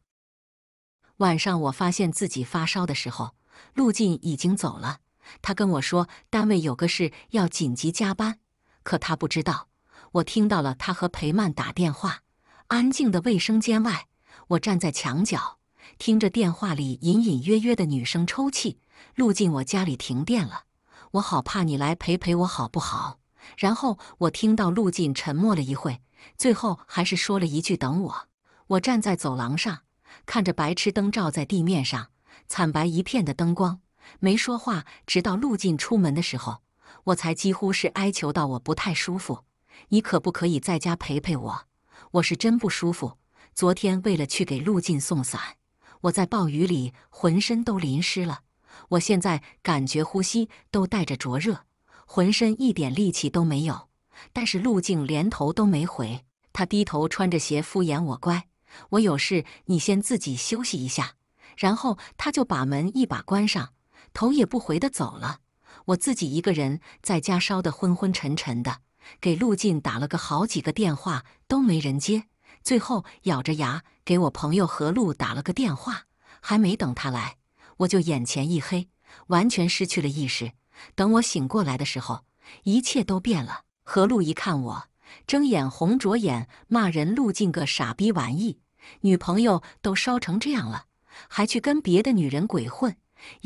晚上我发现自己发烧的时候，陆进已经走了。他跟我说单位有个事要紧急加班，可他不知道。我听到了他和裴曼打电话。安静的卫生间外，我站在墙角，听着电话里隐隐约约的女声抽泣。陆进，我家里停电了，我好怕你来陪陪我，好不好？然后我听到陆进沉默了一会。最后还是说了一句“等我”。我站在走廊上，看着白炽灯照在地面上惨白一片的灯光，没说话。直到陆进出门的时候，我才几乎是哀求到：“我不太舒服，你可不可以在家陪陪我？我是真不舒服。昨天为了去给陆进送伞，我在暴雨里浑身都淋湿了。我现在感觉呼吸都带着灼热，浑身一点力气都没有。”但是陆静连头都没回，他低头穿着鞋敷衍我：“乖，我有事，你先自己休息一下。”然后他就把门一把关上，头也不回地走了。我自己一个人在家，烧得昏昏沉沉的，给陆静打了个好几个电话都没人接，最后咬着牙给我朋友何路打了个电话，还没等他来，我就眼前一黑，完全失去了意识。等我醒过来的时候，一切都变了。何路一看我，睁眼红着眼骂人：“陆静个傻逼玩意，女朋友都烧成这样了，还去跟别的女人鬼混！”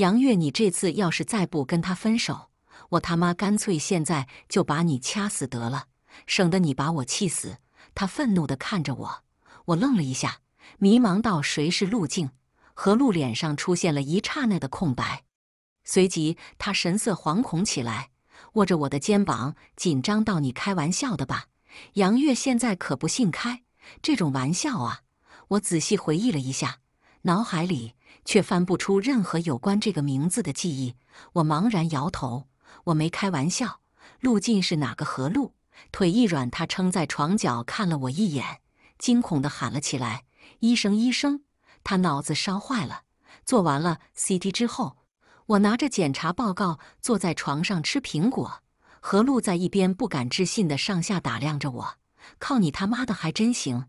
杨月，你这次要是再不跟他分手，我他妈干脆现在就把你掐死得了，省得你把我气死。”他愤怒的看着我，我愣了一下，迷茫到谁是陆静？何路脸上出现了一刹那的空白，随即他神色惶恐起来。握着我的肩膀，紧张到你开玩笑的吧？杨月现在可不信开这种玩笑啊！我仔细回忆了一下，脑海里却翻不出任何有关这个名字的记忆。我茫然摇头，我没开玩笑。陆晋是哪个何路？腿一软，他撑在床角看了我一眼，惊恐地喊了起来：“医生，医生！”他脑子烧坏了。做完了 CT 之后。我拿着检查报告坐在床上吃苹果，何露在一边不敢置信地上下打量着我。靠你他妈的还真行！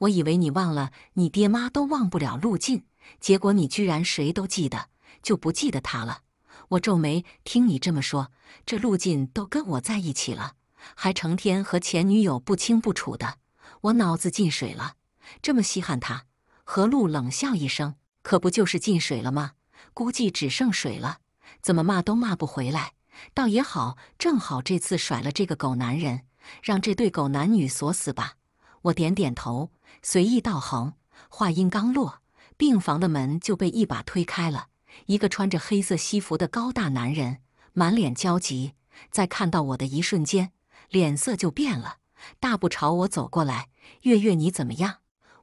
我以为你忘了，你爹妈都忘不了陆晋，结果你居然谁都记得，就不记得他了。我皱眉，听你这么说，这陆晋都跟我在一起了，还成天和前女友不清不楚的，我脑子进水了？这么稀罕他？何露冷笑一声，可不就是进水了吗？估计只剩水了，怎么骂都骂不回来，倒也好，正好这次甩了这个狗男人，让这对狗男女锁死吧！我点点头，随意道：“横。”话音刚落，病房的门就被一把推开了，一个穿着黑色西服的高大男人，满脸焦急，在看到我的一瞬间，脸色就变了，大步朝我走过来：“月月，你怎么样？”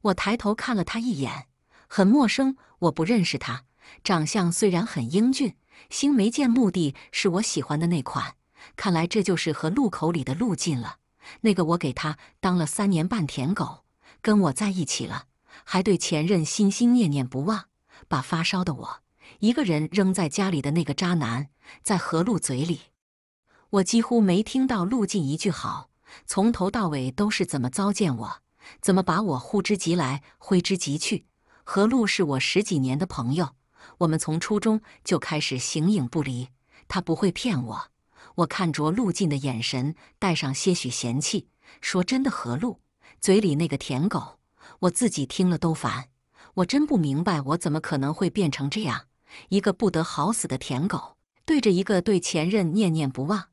我抬头看了他一眼，很陌生，我不认识他。长相虽然很英俊，星没剑目的是我喜欢的那款。看来这就是和路口里的路进了，那个我给他当了三年半舔狗，跟我在一起了，还对前任心心念念不忘，把发烧的我一个人扔在家里的那个渣男，在何路嘴里，我几乎没听到路进一句好，从头到尾都是怎么糟践我，怎么把我呼之即来挥之即去。何路是我十几年的朋友。我们从初中就开始形影不离，他不会骗我。我看着陆晋的眼神，带上些许嫌弃，说：“真的，何路嘴里那个舔狗，我自己听了都烦。我真不明白，我怎么可能会变成这样一个不得好死的舔狗？对着一个对前任念念不忘、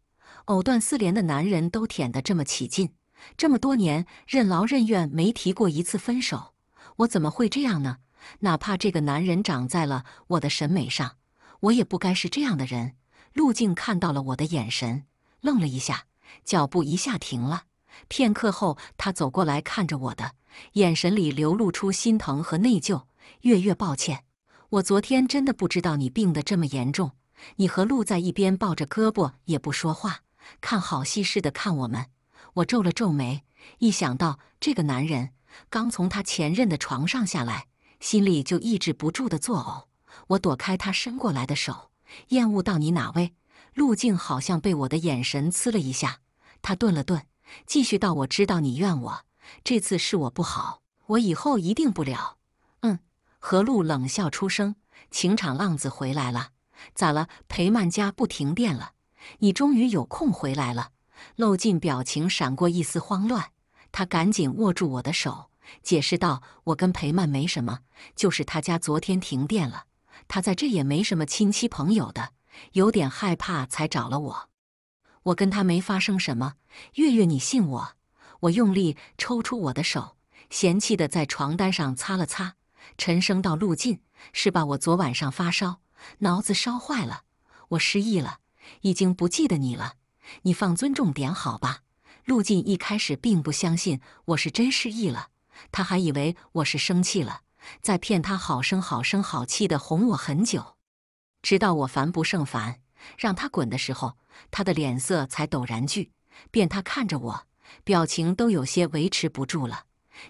藕断丝连的男人，都舔得这么起劲，这么多年任劳任怨，没提过一次分手，我怎么会这样呢？”哪怕这个男人长在了我的审美上，我也不该是这样的人。陆静看到了我的眼神，愣了一下，脚步一下停了。片刻后，他走过来看着我的眼神里流露出心疼和内疚。月月，抱歉，我昨天真的不知道你病得这么严重。你和陆在一边抱着胳膊也不说话，看好戏似的看我们。我皱了皱眉，一想到这个男人刚从他前任的床上下来。心里就抑制不住的作呕，我躲开他伸过来的手，厌恶到你哪位？陆静好像被我的眼神刺了一下，他顿了顿，继续道：“我知道你怨我，这次是我不好，我以后一定不了。”嗯，何露冷笑出声：“情场浪子回来了，咋了？裴曼家不停电了？你终于有空回来了。”陆静表情闪过一丝慌乱，他赶紧握住我的手。解释道：“我跟裴曼没什么，就是他家昨天停电了，他在这也没什么亲戚朋友的，有点害怕才找了我。我跟他没发生什么，月月，你信我。”我用力抽出我的手，嫌弃的在床单上擦了擦，沉声道：“陆晋，是吧？我昨晚上发烧，脑子烧坏了，我失忆了，已经不记得你了。你放尊重点好吧。”陆晋一开始并不相信我是真失忆了。他还以为我是生气了，在骗他，好声好声、好气地哄我很久，直到我烦不胜烦，让他滚的时候，他的脸色才陡然剧变。他看着我，表情都有些维持不住了。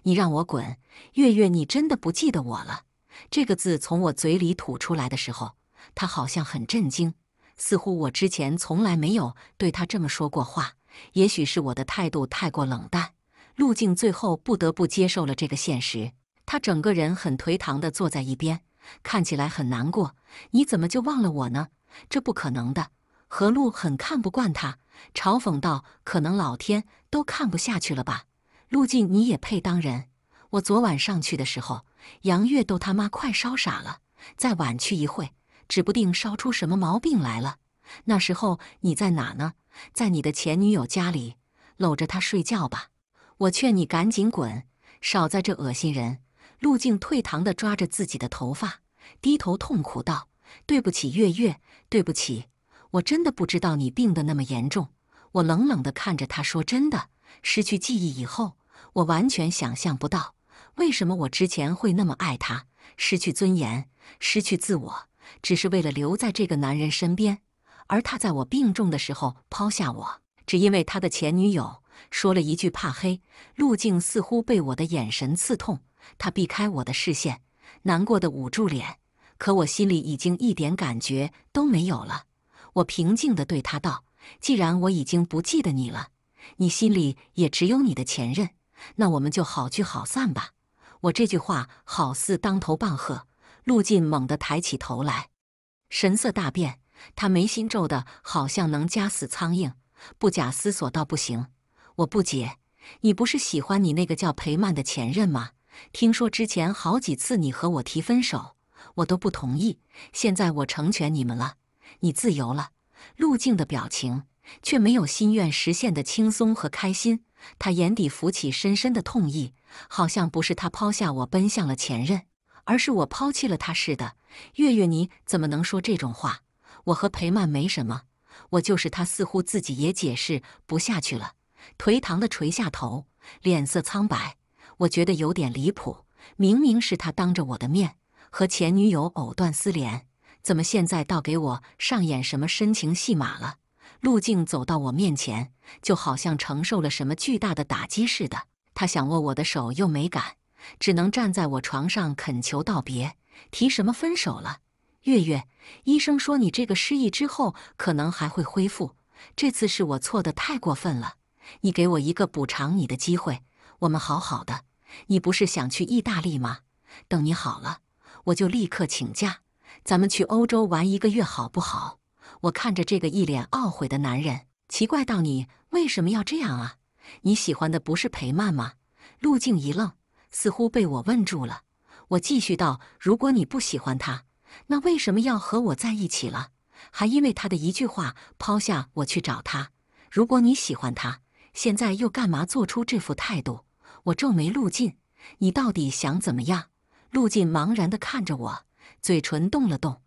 你让我滚，月月，你真的不记得我了？这个字从我嘴里吐出来的时候，他好像很震惊，似乎我之前从来没有对他这么说过话。也许是我的态度太过冷淡。陆静最后不得不接受了这个现实，他整个人很颓唐地坐在一边，看起来很难过。你怎么就忘了我呢？这不可能的。何璐很看不惯他，嘲讽道：“可能老天都看不下去了吧？”陆静，你也配当人？我昨晚上去的时候，杨月都他妈快烧傻了，再晚去一会，指不定烧出什么毛病来了。那时候你在哪呢？在你的前女友家里，搂着她睡觉吧。我劝你赶紧滚，少在这恶心人！陆静退堂的抓着自己的头发，低头痛苦道：“对不起，月月，对不起，我真的不知道你病得那么严重。”我冷冷的看着他，说：“真的，失去记忆以后，我完全想象不到为什么我之前会那么爱他，失去尊严，失去自我，只是为了留在这个男人身边，而他在我病重的时候抛下我，只因为他的前女友。”说了一句“怕黑”，陆静似乎被我的眼神刺痛，他避开我的视线，难过的捂住脸。可我心里已经一点感觉都没有了。我平静的对他道：“既然我已经不记得你了，你心里也只有你的前任，那我们就好聚好散吧。”我这句话好似当头棒喝，陆静猛地抬起头来，神色大变，他眉心皱的好像能夹死苍蝇，不假思索到不行。我不解，你不是喜欢你那个叫裴曼的前任吗？听说之前好几次你和我提分手，我都不同意。现在我成全你们了，你自由了。陆静的表情却没有心愿实现的轻松和开心，他眼底浮起深深的痛意，好像不是他抛下我奔向了前任，而是我抛弃了他似的。月月，你怎么能说这种话？我和裴曼没什么，我就是他，似乎自己也解释不下去了。颓唐地垂下头，脸色苍白。我觉得有点离谱，明明是他当着我的面和前女友藕断丝连，怎么现在倒给我上演什么深情戏码了？陆静走到我面前，就好像承受了什么巨大的打击似的。他想握我的手，又没敢，只能站在我床上恳求道别，提什么分手了？月月，医生说你这个失忆之后可能还会恢复，这次是我错的太过分了。你给我一个补偿你的机会，我们好好的。你不是想去意大利吗？等你好了，我就立刻请假，咱们去欧洲玩一个月，好不好？我看着这个一脸懊悔的男人，奇怪到你为什么要这样啊？你喜欢的不是裴曼吗？陆静一愣，似乎被我问住了。我继续道：如果你不喜欢他，那为什么要和我在一起了？还因为他的一句话抛下我去找他？如果你喜欢他。现在又干嘛做出这副态度？我皱眉，陆进，你到底想怎么样？陆进茫然地看着我，嘴唇动了动，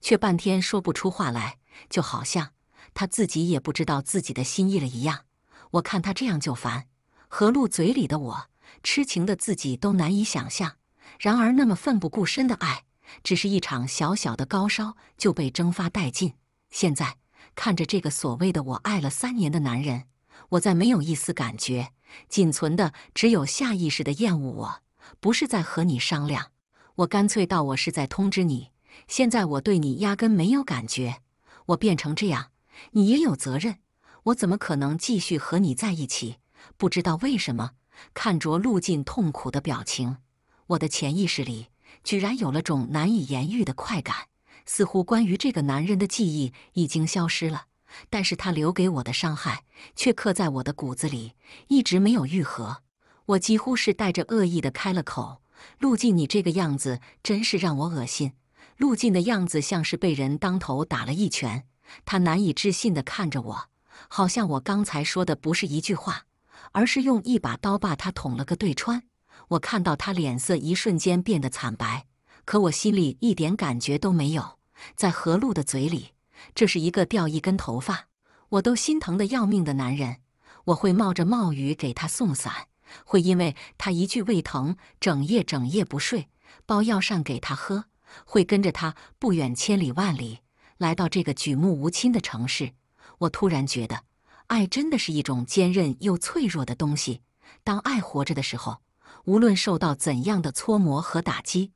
却半天说不出话来，就好像他自己也不知道自己的心意了一样。我看他这样就烦，何露嘴里的我，痴情的自己都难以想象。然而那么奋不顾身的爱，只是一场小小的高烧就被蒸发殆尽。现在看着这个所谓的我爱了三年的男人。我再没有一丝感觉，仅存的只有下意识的厌恶。我不是在和你商量，我干脆到我是在通知你。现在我对你压根没有感觉，我变成这样，你也有责任。我怎么可能继续和你在一起？不知道为什么，看着陆晋痛苦的表情，我的潜意识里居然有了种难以言喻的快感，似乎关于这个男人的记忆已经消失了。但是他留给我的伤害却刻在我的骨子里，一直没有愈合。我几乎是带着恶意的开了口：“陆进，你这个样子真是让我恶心。”陆进的样子像是被人当头打了一拳，他难以置信地看着我，好像我刚才说的不是一句话，而是用一把刀把他捅了个对穿。我看到他脸色一瞬间变得惨白，可我心里一点感觉都没有。在何璐的嘴里。这是一个掉一根头发我都心疼的要命的男人，我会冒着冒雨给他送伞，会因为他一句胃疼整夜整夜不睡，煲药膳给他喝，会跟着他不远千里万里来到这个举目无亲的城市。我突然觉得，爱真的是一种坚韧又脆弱的东西。当爱活着的时候，无论受到怎样的搓磨和打击，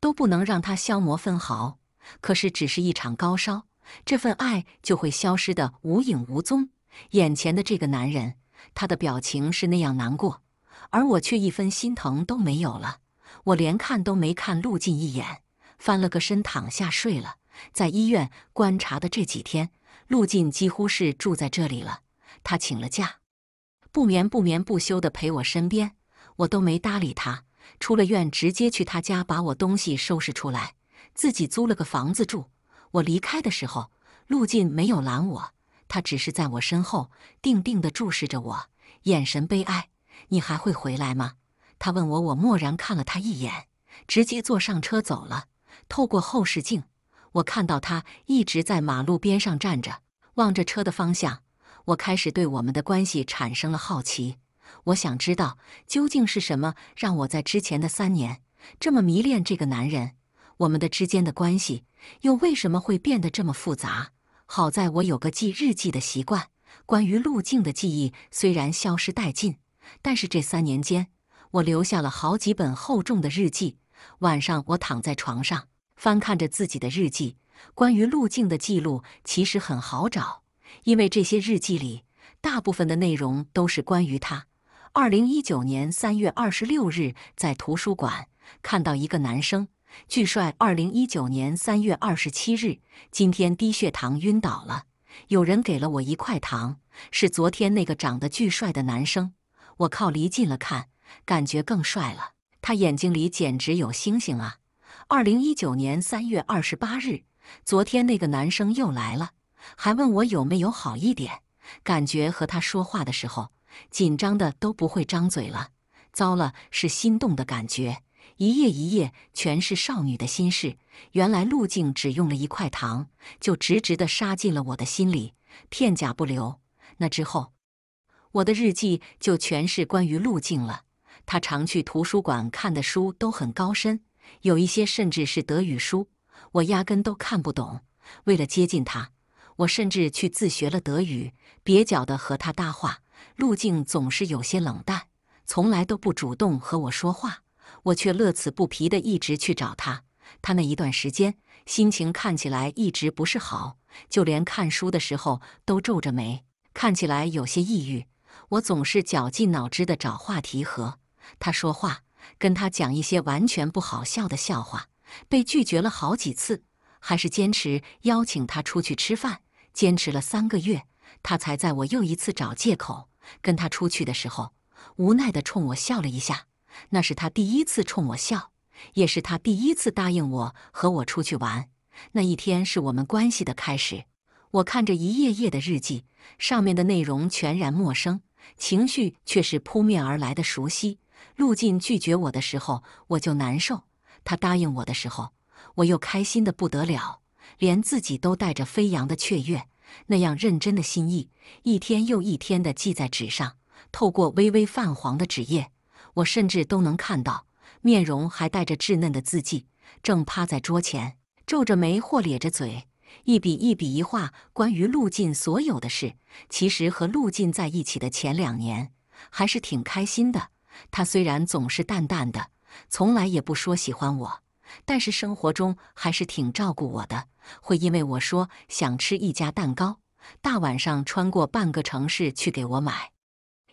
都不能让它消磨分毫。可是只是一场高烧。这份爱就会消失的无影无踪。眼前的这个男人，他的表情是那样难过，而我却一分心疼都没有了。我连看都没看陆晋一眼，翻了个身躺下睡了。在医院观察的这几天，陆晋几乎是住在这里了。他请了假，不眠不眠不休的陪我身边，我都没搭理他。出了院，直接去他家把我东西收拾出来，自己租了个房子住。我离开的时候，陆晋没有拦我，他只是在我身后定定地注视着我，眼神悲哀。你还会回来吗？他问我。我默然看了他一眼，直接坐上车走了。透过后视镜，我看到他一直在马路边上站着，望着车的方向。我开始对我们的关系产生了好奇。我想知道，究竟是什么让我在之前的三年这么迷恋这个男人。我们的之间的关系又为什么会变得这么复杂？好在我有个记日记的习惯，关于路径的记忆虽然消失殆尽，但是这三年间我留下了好几本厚重的日记。晚上我躺在床上翻看着自己的日记，关于路径的记录其实很好找，因为这些日记里大部分的内容都是关于他。二零一九年三月二十六日，在图书馆看到一个男生。巨帅，二零一九年三月二十七日，今天低血糖晕倒了，有人给了我一块糖，是昨天那个长得巨帅的男生，我靠，离近了看，感觉更帅了，他眼睛里简直有星星啊。二零一九年三月二十八日，昨天那个男生又来了，还问我有没有好一点，感觉和他说话的时候，紧张的都不会张嘴了，糟了，是心动的感觉。一页一页全是少女的心事。原来陆静只用了一块糖，就直直的杀进了我的心里，片甲不留。那之后，我的日记就全是关于陆静了。他常去图书馆看的书都很高深，有一些甚至是德语书，我压根都看不懂。为了接近他，我甚至去自学了德语，蹩脚的和他搭话。陆静总是有些冷淡，从来都不主动和我说话。我却乐此不疲的一直去找他，他那一段时间心情看起来一直不是好，就连看书的时候都皱着眉，看起来有些抑郁。我总是绞尽脑汁的找话题和他说话，跟他讲一些完全不好笑的笑话，被拒绝了好几次，还是坚持邀请他出去吃饭，坚持了三个月，他才在我又一次找借口跟他出去的时候，无奈的冲我笑了一下。那是他第一次冲我笑，也是他第一次答应我和我出去玩。那一天是我们关系的开始。我看着一页页的日记，上面的内容全然陌生，情绪却是扑面而来的熟悉。陆晋拒绝我的时候，我就难受；他答应我的时候，我又开心的不得了，连自己都带着飞扬的雀跃。那样认真的心意，一天又一天的记在纸上，透过微微泛黄的纸页。我甚至都能看到，面容还带着稚嫩的字迹，正趴在桌前，皱着眉或咧着嘴，一笔一笔一画关于陆晋所有的事。其实和陆晋在一起的前两年，还是挺开心的。他虽然总是淡淡的，从来也不说喜欢我，但是生活中还是挺照顾我的。会因为我说想吃一家蛋糕，大晚上穿过半个城市去给我买。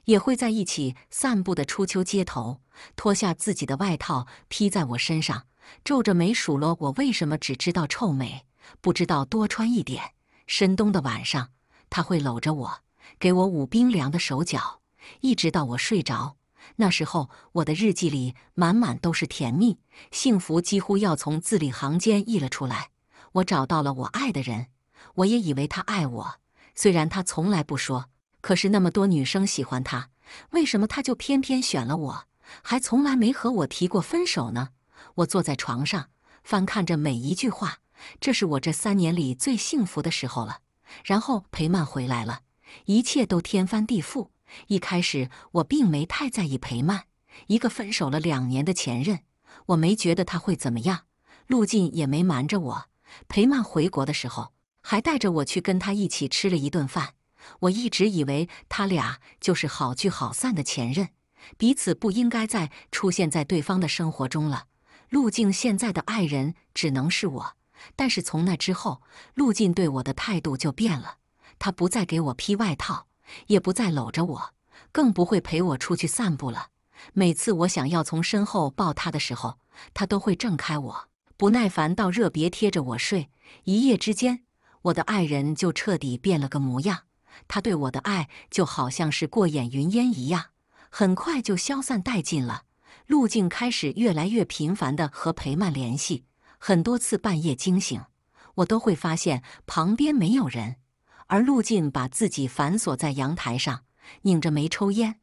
也会在一起散步的初秋街头，脱下自己的外套披在我身上，皱着眉数落我为什么只知道臭美，不知道多穿一点。深冬的晚上，他会搂着我，给我捂冰凉的手脚，一直到我睡着。那时候，我的日记里满满都是甜蜜幸福，几乎要从字里行间溢了出来。我找到了我爱的人，我也以为他爱我，虽然他从来不说。可是那么多女生喜欢他，为什么他就偏偏选了我？还从来没和我提过分手呢。我坐在床上翻看着每一句话，这是我这三年里最幸福的时候了。然后裴曼回来了，一切都天翻地覆。一开始我并没太在意裴曼，一个分手了两年的前任，我没觉得他会怎么样。陆晋也没瞒着我，裴曼回国的时候还带着我去跟他一起吃了一顿饭。我一直以为他俩就是好聚好散的前任，彼此不应该再出现在对方的生活中了。陆静现在的爱人只能是我，但是从那之后，陆静对我的态度就变了。他不再给我披外套，也不再搂着我，更不会陪我出去散步了。每次我想要从身后抱他的时候，他都会挣开我，不耐烦到热别贴着我睡。一夜之间，我的爱人就彻底变了个模样。他对我的爱就好像是过眼云烟一样，很快就消散殆尽了。陆静开始越来越频繁地和裴曼联系，很多次半夜惊醒，我都会发现旁边没有人，而陆静把自己反锁在阳台上，拧着眉抽烟，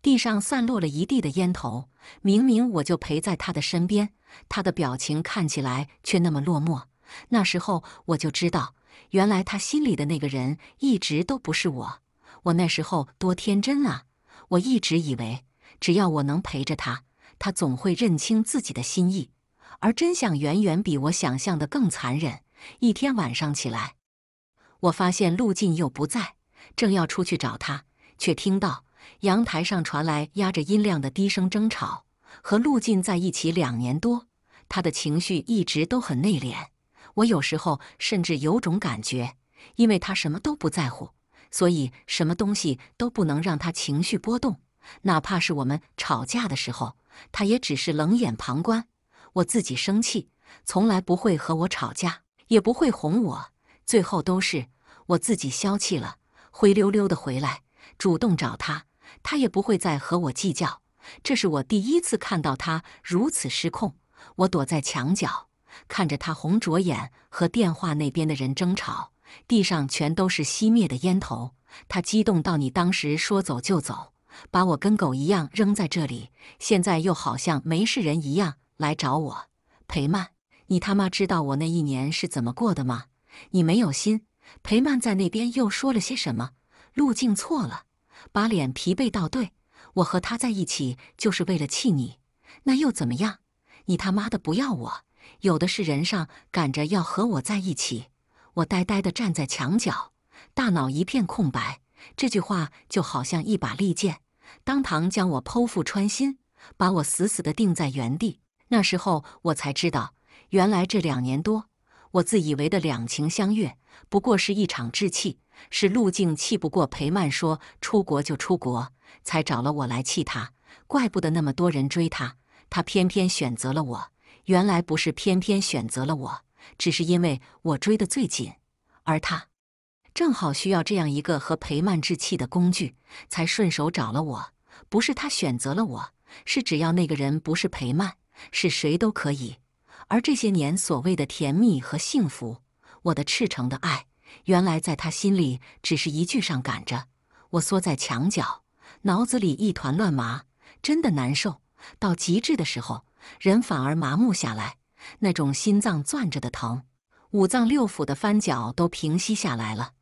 地上散落了一地的烟头。明明我就陪在他的身边，他的表情看起来却那么落寞。那时候我就知道。原来他心里的那个人一直都不是我，我那时候多天真啊！我一直以为只要我能陪着他，他总会认清自己的心意。而真相远远比我想象的更残忍。一天晚上起来，我发现陆晋又不在，正要出去找他，却听到阳台上传来压着音量的低声争吵。和陆晋在一起两年多，他的情绪一直都很内敛。我有时候甚至有种感觉，因为他什么都不在乎，所以什么东西都不能让他情绪波动。哪怕是我们吵架的时候，他也只是冷眼旁观。我自己生气，从来不会和我吵架，也不会哄我。最后都是我自己消气了，灰溜溜的回来，主动找他，他也不会再和我计较。这是我第一次看到他如此失控。我躲在墙角。看着他红着眼和电话那边的人争吵，地上全都是熄灭的烟头。他激动到：“你当时说走就走，把我跟狗一样扔在这里，现在又好像没事人一样来找我。”裴曼，你他妈知道我那一年是怎么过的吗？你没有心。裴曼在那边又说了些什么？路径错了，把脸疲惫到对，我和他在一起就是为了气你，那又怎么样？你他妈的不要我。有的是人上赶着要和我在一起，我呆呆地站在墙角，大脑一片空白。这句话就好像一把利剑，当堂将我剖腹穿心，把我死死地钉在原地。那时候我才知道，原来这两年多，我自以为的两情相悦，不过是一场志气，是陆静气不过裴曼说出国就出国，才找了我来气他。怪不得那么多人追他，他偏偏选择了我。原来不是偏偏选择了我，只是因为我追得最紧，而他正好需要这样一个和裴曼置气的工具，才顺手找了我。不是他选择了我，是只要那个人不是裴曼，是谁都可以。而这些年所谓的甜蜜和幸福，我的赤诚的爱，原来在他心里只是一句上赶着我缩在墙角，脑子里一团乱麻，真的难受到极致的时候。人反而麻木下来，那种心脏攥着的疼，五脏六腑的翻搅都平息下来了。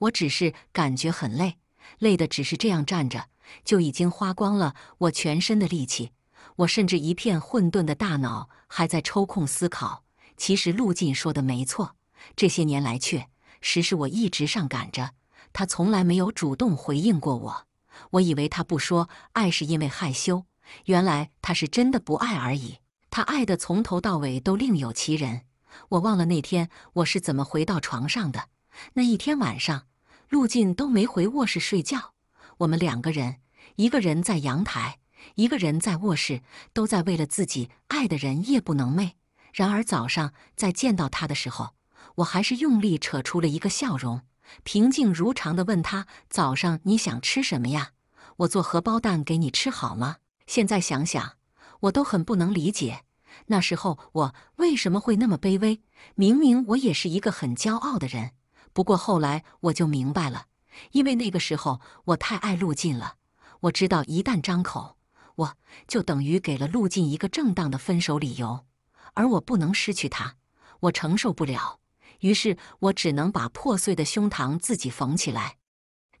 我只是感觉很累，累的只是这样站着就已经花光了我全身的力气。我甚至一片混沌的大脑还在抽空思考。其实陆晋说的没错，这些年来确实是我一直上赶着，他从来没有主动回应过我。我以为他不说爱是因为害羞。原来他是真的不爱而已，他爱的从头到尾都另有其人。我忘了那天我是怎么回到床上的。那一天晚上，陆晋都没回卧室睡觉，我们两个人，一个人在阳台，一个人在卧室，都在为了自己爱的人夜不能寐。然而早上在见到他的时候，我还是用力扯出了一个笑容，平静如常地问他：“早上你想吃什么呀？我做荷包蛋给你吃好吗？”现在想想，我都很不能理解，那时候我为什么会那么卑微？明明我也是一个很骄傲的人。不过后来我就明白了，因为那个时候我太爱陆晋了。我知道一旦张口，我就等于给了陆晋一个正当的分手理由，而我不能失去他，我承受不了。于是，我只能把破碎的胸膛自己缝起来，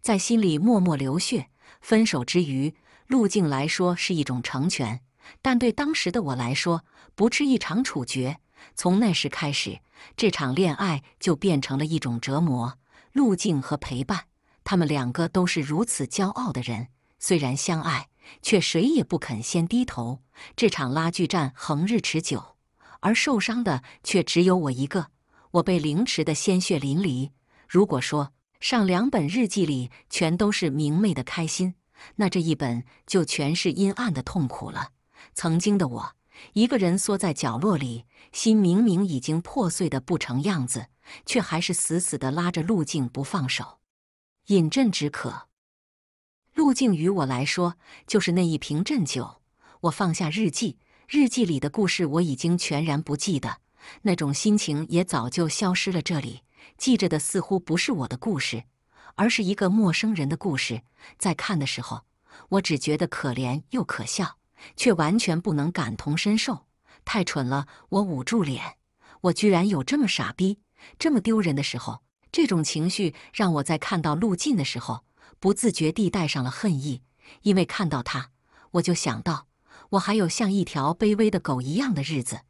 在心里默默流血。分手之余。路径来说是一种成全，但对当时的我来说，不是一场处决。从那时开始，这场恋爱就变成了一种折磨。路径和陪伴，他们两个都是如此骄傲的人，虽然相爱，却谁也不肯先低头。这场拉锯战横日持久，而受伤的却只有我一个。我被凌迟的鲜血淋漓。如果说上两本日记里全都是明媚的开心。那这一本就全是阴暗的痛苦了。曾经的我，一个人缩在角落里，心明明已经破碎的不成样子，却还是死死的拉着陆静不放手，饮鸩止渴。陆静于我来说，就是那一瓶鸩酒。我放下日记，日记里的故事我已经全然不记得，那种心情也早就消失了。这里记着的，似乎不是我的故事。而是一个陌生人的故事，在看的时候，我只觉得可怜又可笑，却完全不能感同身受。太蠢了！我捂住脸，我居然有这么傻逼、这么丢人的时候。这种情绪让我在看到陆晋的时候，不自觉地带上了恨意，因为看到他，我就想到我还有像一条卑微的狗一样的日子，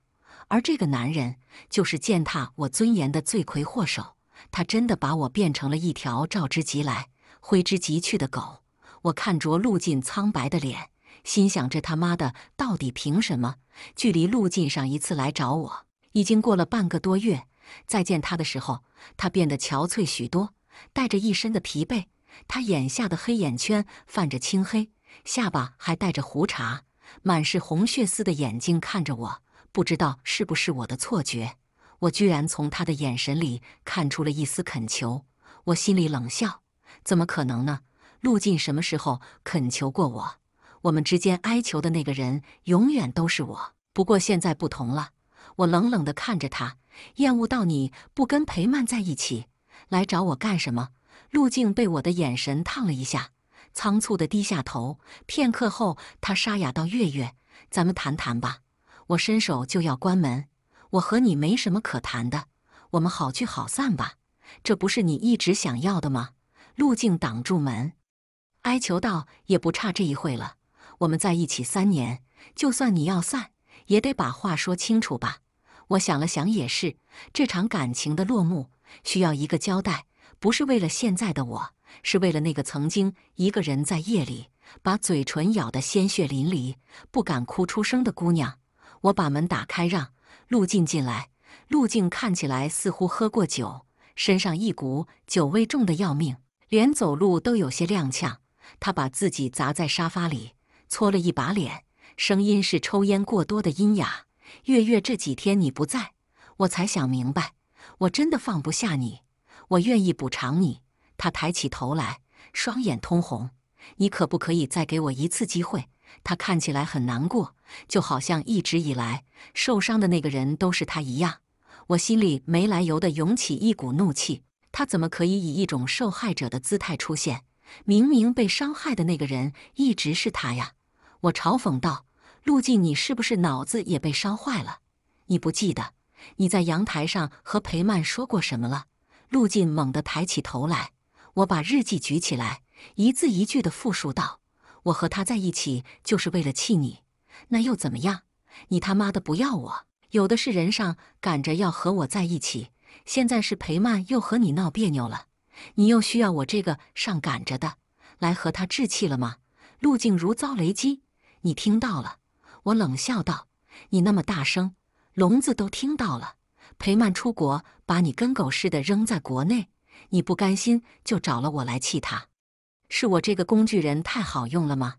而这个男人就是践踏我尊严的罪魁祸首。他真的把我变成了一条召之即来、挥之即去的狗。我看着陆晋苍白的脸，心想这他妈的，到底凭什么？距离陆晋上一次来找我，已经过了半个多月。再见他的时候，他变得憔悴许多，带着一身的疲惫。他眼下的黑眼圈泛着青黑，下巴还带着胡茬，满是红血丝的眼睛看着我，不知道是不是我的错觉。我居然从他的眼神里看出了一丝恳求，我心里冷笑：怎么可能呢？陆晋什么时候恳求过我？我们之间哀求的那个人永远都是我。不过现在不同了，我冷冷地看着他，厌恶到你不跟裴曼在一起，来找我干什么？陆晋被我的眼神烫了一下，仓促地低下头。片刻后，他沙哑道：“月月，咱们谈谈吧。”我伸手就要关门。我和你没什么可谈的，我们好聚好散吧。这不是你一直想要的吗？路径挡住门，哀求道，也不差这一会了。我们在一起三年，就算你要散，也得把话说清楚吧。我想了想，也是，这场感情的落幕需要一个交代，不是为了现在的我，是为了那个曾经一个人在夜里把嘴唇咬得鲜血淋漓、不敢哭出声的姑娘。我把门打开，让。陆晋进来，陆晋看起来似乎喝过酒，身上一股酒味重的要命，连走路都有些踉跄。他把自己砸在沙发里，搓了一把脸，声音是抽烟过多的阴哑。月月，这几天你不在，我才想明白，我真的放不下你，我愿意补偿你。他抬起头来，双眼通红，你可不可以再给我一次机会？他看起来很难过，就好像一直以来受伤的那个人都是他一样。我心里没来由的涌起一股怒气。他怎么可以以一种受害者的姿态出现？明明被伤害的那个人一直是他呀！我嘲讽道：“陆进，你是不是脑子也被烧坏了？你不记得你在阳台上和裴曼说过什么了？”陆进猛地抬起头来，我把日记举起来，一字一句地复述道。我和他在一起就是为了气你，那又怎么样？你他妈的不要我，有的是人上赶着要和我在一起。现在是裴曼又和你闹别扭了，你又需要我这个上赶着的来和他置气了吗？陆静如遭雷击，你听到了？我冷笑道：“你那么大声，聋子都听到了。”裴曼出国，把你跟狗似的扔在国内，你不甘心，就找了我来气他。是我这个工具人太好用了吗？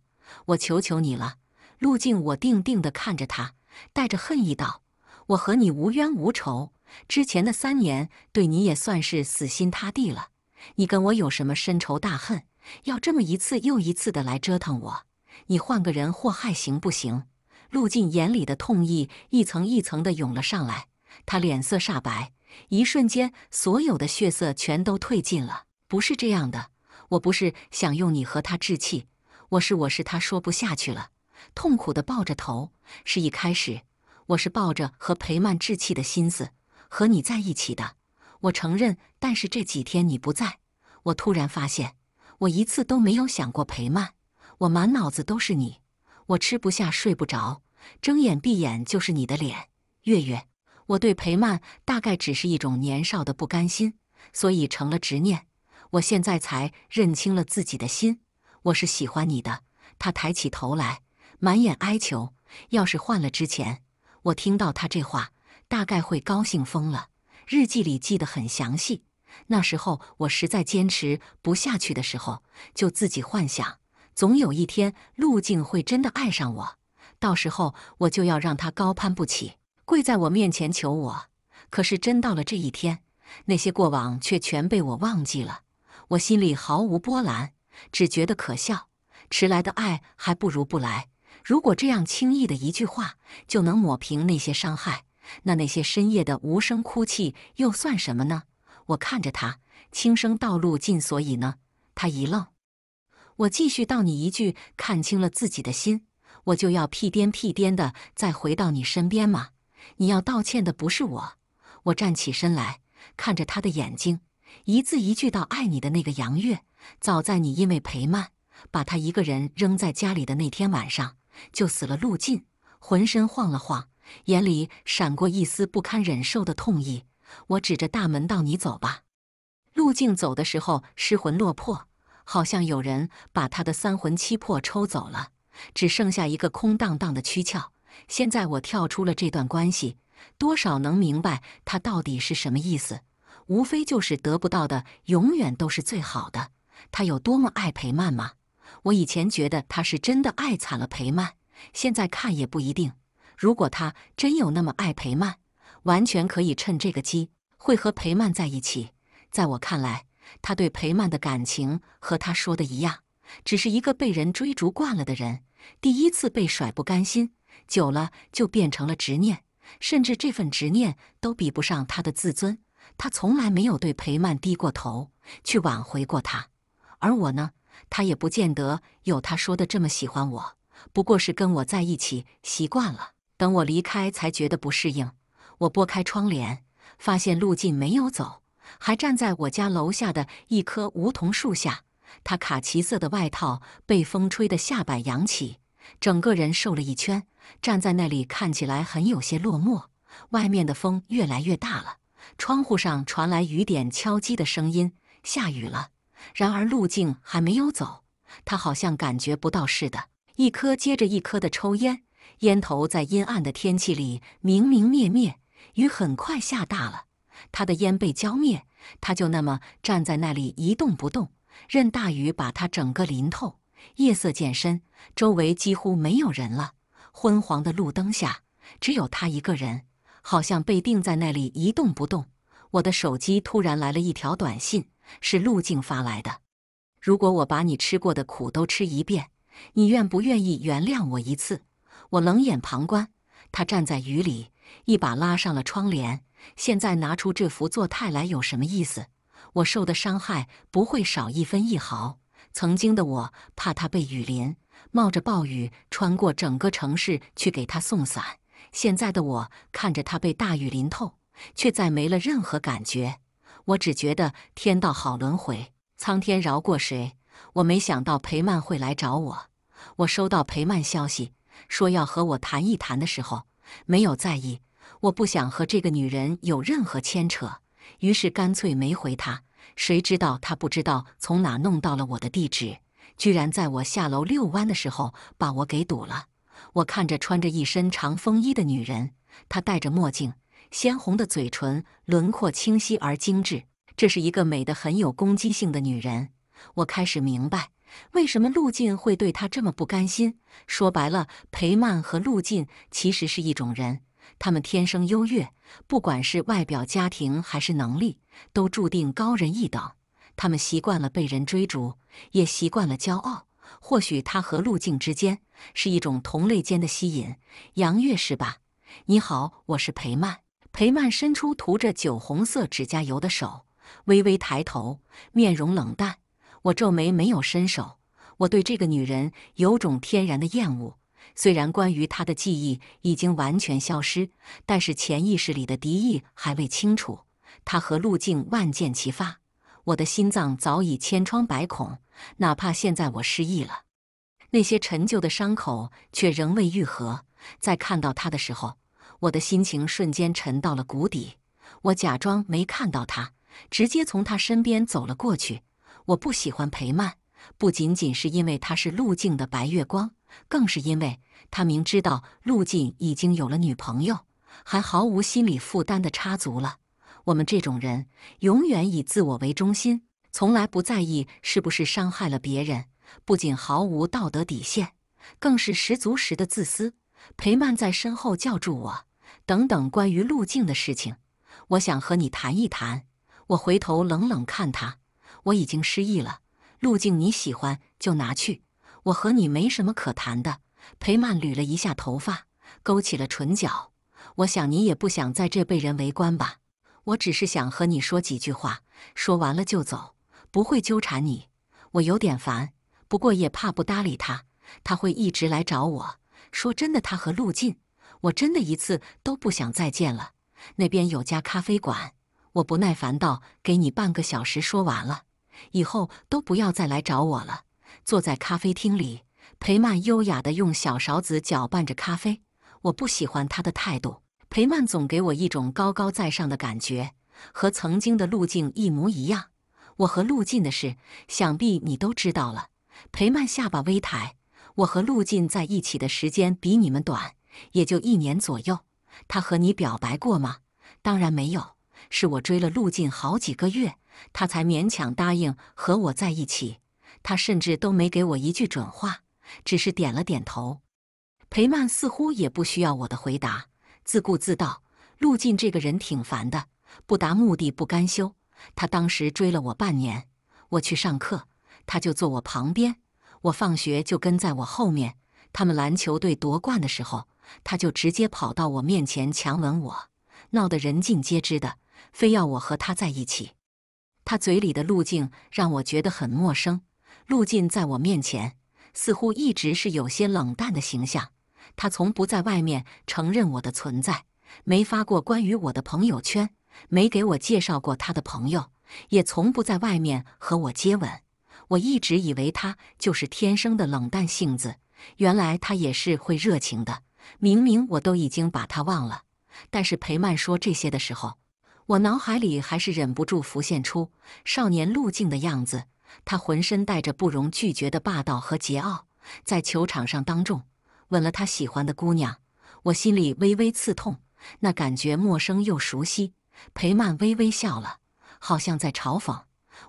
我求求你了，陆静，我定定的看着他，带着恨意道：“我和你无冤无仇，之前的三年对你也算是死心塌地了。你跟我有什么深仇大恨，要这么一次又一次的来折腾我？你换个人祸害行不行？”陆静眼里的痛意一层一层的涌了上来，他脸色煞白，一瞬间所有的血色全都褪尽了。不是这样的。我不是想用你和他置气，我是我是他说不下去了，痛苦的抱着头。是一开始，我是抱着和裴曼置气的心思和你在一起的，我承认。但是这几天你不在，我突然发现，我一次都没有想过裴曼，我满脑子都是你，我吃不下，睡不着，睁眼闭眼就是你的脸。月月，我对裴曼大概只是一种年少的不甘心，所以成了执念。我现在才认清了自己的心，我是喜欢你的。他抬起头来，满眼哀求。要是换了之前，我听到他这话，大概会高兴疯了。日记里记得很详细。那时候我实在坚持不下去的时候，就自己幻想，总有一天陆静会真的爱上我，到时候我就要让他高攀不起，跪在我面前求我。可是真到了这一天，那些过往却全被我忘记了。我心里毫无波澜，只觉得可笑。迟来的爱还不如不来。如果这样轻易的一句话就能抹平那些伤害，那那些深夜的无声哭泣又算什么呢？我看着他，轻声道：“路尽所以呢？”他一愣。我继续道：“你一句看清了自己的心，我就要屁颠屁颠的再回到你身边吗？你要道歉的不是我。”我站起身来，看着他的眼睛。一字一句道：“爱你的那个杨月，早在你因为裴曼把他一个人扔在家里的那天晚上就死了。”陆静浑身晃了晃，眼里闪过一丝不堪忍受的痛意。我指着大门道：“你走吧。”陆晋走的时候失魂落魄，好像有人把他的三魂七魄抽走了，只剩下一个空荡荡的躯壳。现在我跳出了这段关系，多少能明白他到底是什么意思。无非就是得不到的永远都是最好的。他有多么爱裴曼吗？我以前觉得他是真的爱惨了裴曼，现在看也不一定。如果他真有那么爱裴曼，完全可以趁这个机会和裴曼在一起。在我看来，他对裴曼的感情和他说的一样，只是一个被人追逐惯了的人，第一次被甩不甘心，久了就变成了执念，甚至这份执念都比不上他的自尊。他从来没有对裴曼低过头，去挽回过他。而我呢？他也不见得有他说的这么喜欢我，不过是跟我在一起习惯了，等我离开才觉得不适应。我拨开窗帘，发现陆晋没有走，还站在我家楼下的一棵梧桐树下。他卡其色的外套被风吹得下摆扬起，整个人瘦了一圈，站在那里看起来很有些落寞。外面的风越来越大了。窗户上传来雨点敲击的声音，下雨了。然而，路径还没有走，他好像感觉不到似的，一颗接着一颗的抽烟，烟头在阴暗的天气里明明灭灭。雨很快下大了，他的烟被浇灭，他就那么站在那里一动不动，任大雨把他整个淋透。夜色渐深，周围几乎没有人了，昏黄的路灯下只有他一个人。好像被钉在那里一动不动。我的手机突然来了一条短信，是陆静发来的：“如果我把你吃过的苦都吃一遍，你愿不愿意原谅我一次？”我冷眼旁观，他站在雨里，一把拉上了窗帘。现在拿出这幅作态来有什么意思？我受的伤害不会少一分一毫。曾经的我怕他被雨淋，冒着暴雨穿过整个城市去给他送伞。现在的我看着他被大雨淋透，却再没了任何感觉。我只觉得天道好轮回，苍天饶过谁。我没想到裴曼会来找我。我收到裴曼消息说要和我谈一谈的时候，没有在意。我不想和这个女人有任何牵扯，于是干脆没回她。谁知道她不知道从哪弄到了我的地址，居然在我下楼遛弯的时候把我给堵了。我看着穿着一身长风衣的女人，她戴着墨镜，鲜红的嘴唇，轮廓清晰而精致。这是一个美的很有攻击性的女人。我开始明白，为什么陆晋会对她这么不甘心。说白了，裴曼和陆晋其实是一种人，他们天生优越，不管是外表、家庭还是能力，都注定高人一等。他们习惯了被人追逐，也习惯了骄傲。或许她和陆静之间是一种同类间的吸引，杨月是吧？你好，我是裴曼。裴曼伸出涂着酒红色指甲油的手，微微抬头，面容冷淡。我皱眉，没有伸手。我对这个女人有种天然的厌恶，虽然关于她的记忆已经完全消失，但是潜意识里的敌意还未清除。她和陆静万箭齐发。我的心脏早已千疮百孔，哪怕现在我失忆了，那些陈旧的伤口却仍未愈合。在看到他的时候，我的心情瞬间沉到了谷底。我假装没看到他，直接从他身边走了过去。我不喜欢裴曼，不仅仅是因为他是陆静的白月光，更是因为他明知道陆静已经有了女朋友，还毫无心理负担的插足了。我们这种人永远以自我为中心，从来不在意是不是伤害了别人，不仅毫无道德底线，更是十足十的自私。裴曼在身后叫住我：“等等，关于路径的事情，我想和你谈一谈。”我回头冷冷看他：“我已经失忆了，路径你喜欢就拿去，我和你没什么可谈的。”裴曼捋了一下头发，勾起了唇角：“我想你也不想在这被人围观吧。”我只是想和你说几句话，说完了就走，不会纠缠你。我有点烦，不过也怕不搭理他，他会一直来找我。说真的，他和陆晋，我真的一次都不想再见了。那边有家咖啡馆，我不耐烦道：“给你半个小时，说完了，以后都不要再来找我了。”坐在咖啡厅里，裴曼优雅的用小勺子搅拌着咖啡。我不喜欢他的态度。裴曼总给我一种高高在上的感觉，和曾经的陆晋一模一样。我和陆晋的事，想必你都知道了。裴曼下巴微抬，我和陆晋在一起的时间比你们短，也就一年左右。他和你表白过吗？当然没有，是我追了陆晋好几个月，他才勉强答应和我在一起。他甚至都没给我一句准话，只是点了点头。裴曼似乎也不需要我的回答。自顾自道：“陆晋这个人挺烦的，不达目的不甘休。他当时追了我半年，我去上课，他就坐我旁边；我放学就跟在我后面。他们篮球队夺冠的时候，他就直接跑到我面前强吻我，闹得人尽皆知的，非要我和他在一起。他嘴里的路径让我觉得很陌生。陆晋在我面前似乎一直是有些冷淡的形象。”他从不在外面承认我的存在，没发过关于我的朋友圈，没给我介绍过他的朋友，也从不在外面和我接吻。我一直以为他就是天生的冷淡性子，原来他也是会热情的。明明我都已经把他忘了，但是裴曼说这些的时候，我脑海里还是忍不住浮现出少年陆静的样子。他浑身带着不容拒绝的霸道和桀骜，在球场上当众。吻了他喜欢的姑娘，我心里微微刺痛，那感觉陌生又熟悉。裴曼微微笑了，好像在嘲讽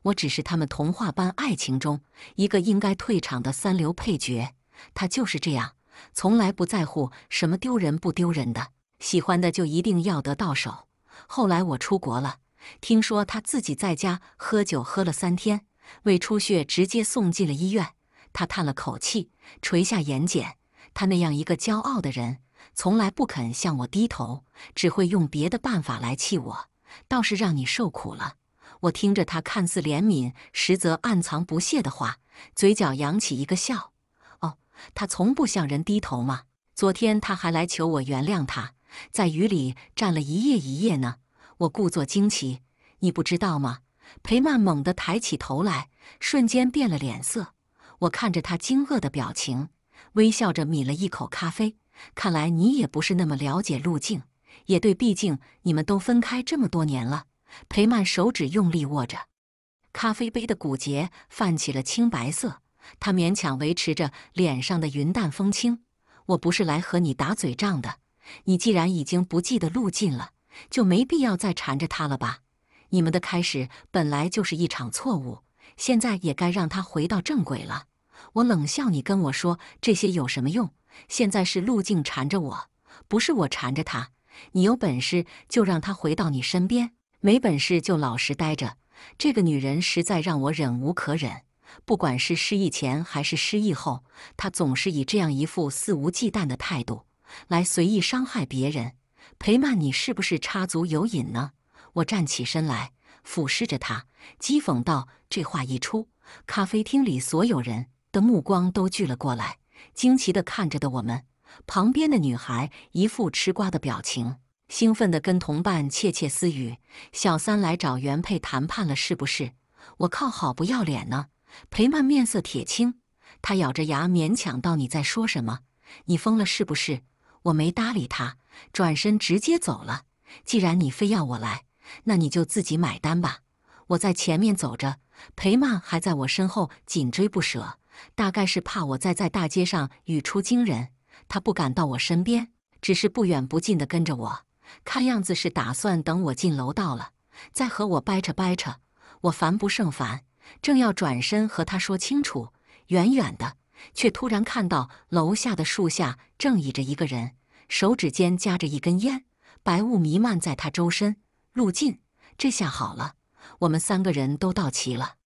我，只是他们童话般爱情中一个应该退场的三流配角。他就是这样，从来不在乎什么丢人不丢人的，喜欢的就一定要得到手。后来我出国了，听说他自己在家喝酒喝了三天，胃出血直接送进了医院。他叹了口气，垂下眼睑。他那样一个骄傲的人，从来不肯向我低头，只会用别的办法来气我，倒是让你受苦了。我听着他看似怜悯，实则暗藏不屑的话，嘴角扬起一个笑。哦，他从不向人低头吗？昨天他还来求我原谅他，在雨里站了一夜一夜呢。我故作惊奇：“你不知道吗？”裴曼猛地抬起头来，瞬间变了脸色。我看着他惊愕的表情。微笑着抿了一口咖啡，看来你也不是那么了解陆静，也对，毕竟你们都分开这么多年了。裴曼手指用力握着咖啡杯的骨节，泛起了青白色。他勉强维持着脸上的云淡风轻。我不是来和你打嘴仗的。你既然已经不记得陆静了，就没必要再缠着他了吧？你们的开始本来就是一场错误，现在也该让他回到正轨了。我冷笑：“你跟我说这些有什么用？现在是陆静缠着我，不是我缠着她。你有本事就让她回到你身边，没本事就老实待着。这个女人实在让我忍无可忍。不管是失忆前还是失忆后，她总是以这样一副肆无忌惮的态度来随意伤害别人。”裴曼，你是不是插足有瘾呢？我站起身来，俯视着她，讥讽道：“这话一出，咖啡厅里所有人。”的目光都聚了过来，惊奇的看着的我们，旁边的女孩一副吃瓜的表情，兴奋的跟同伴窃窃私语：“小三来找原配谈判了，是不是？”“我靠，好不要脸呢！”裴曼面色铁青，他咬着牙，勉强道：“你在说什么？你疯了是不是？”我没搭理他，转身直接走了。既然你非要我来，那你就自己买单吧。我在前面走着，裴曼还在我身后紧追不舍。大概是怕我再在大街上语出惊人，他不敢到我身边，只是不远不近的跟着我。看样子是打算等我进楼道了，再和我掰扯掰扯。我烦不胜烦，正要转身和他说清楚，远远的却突然看到楼下的树下正倚着一个人，手指间夹着一根烟，白雾弥漫在他周身。陆静，这下好了，我们三个人都到齐了。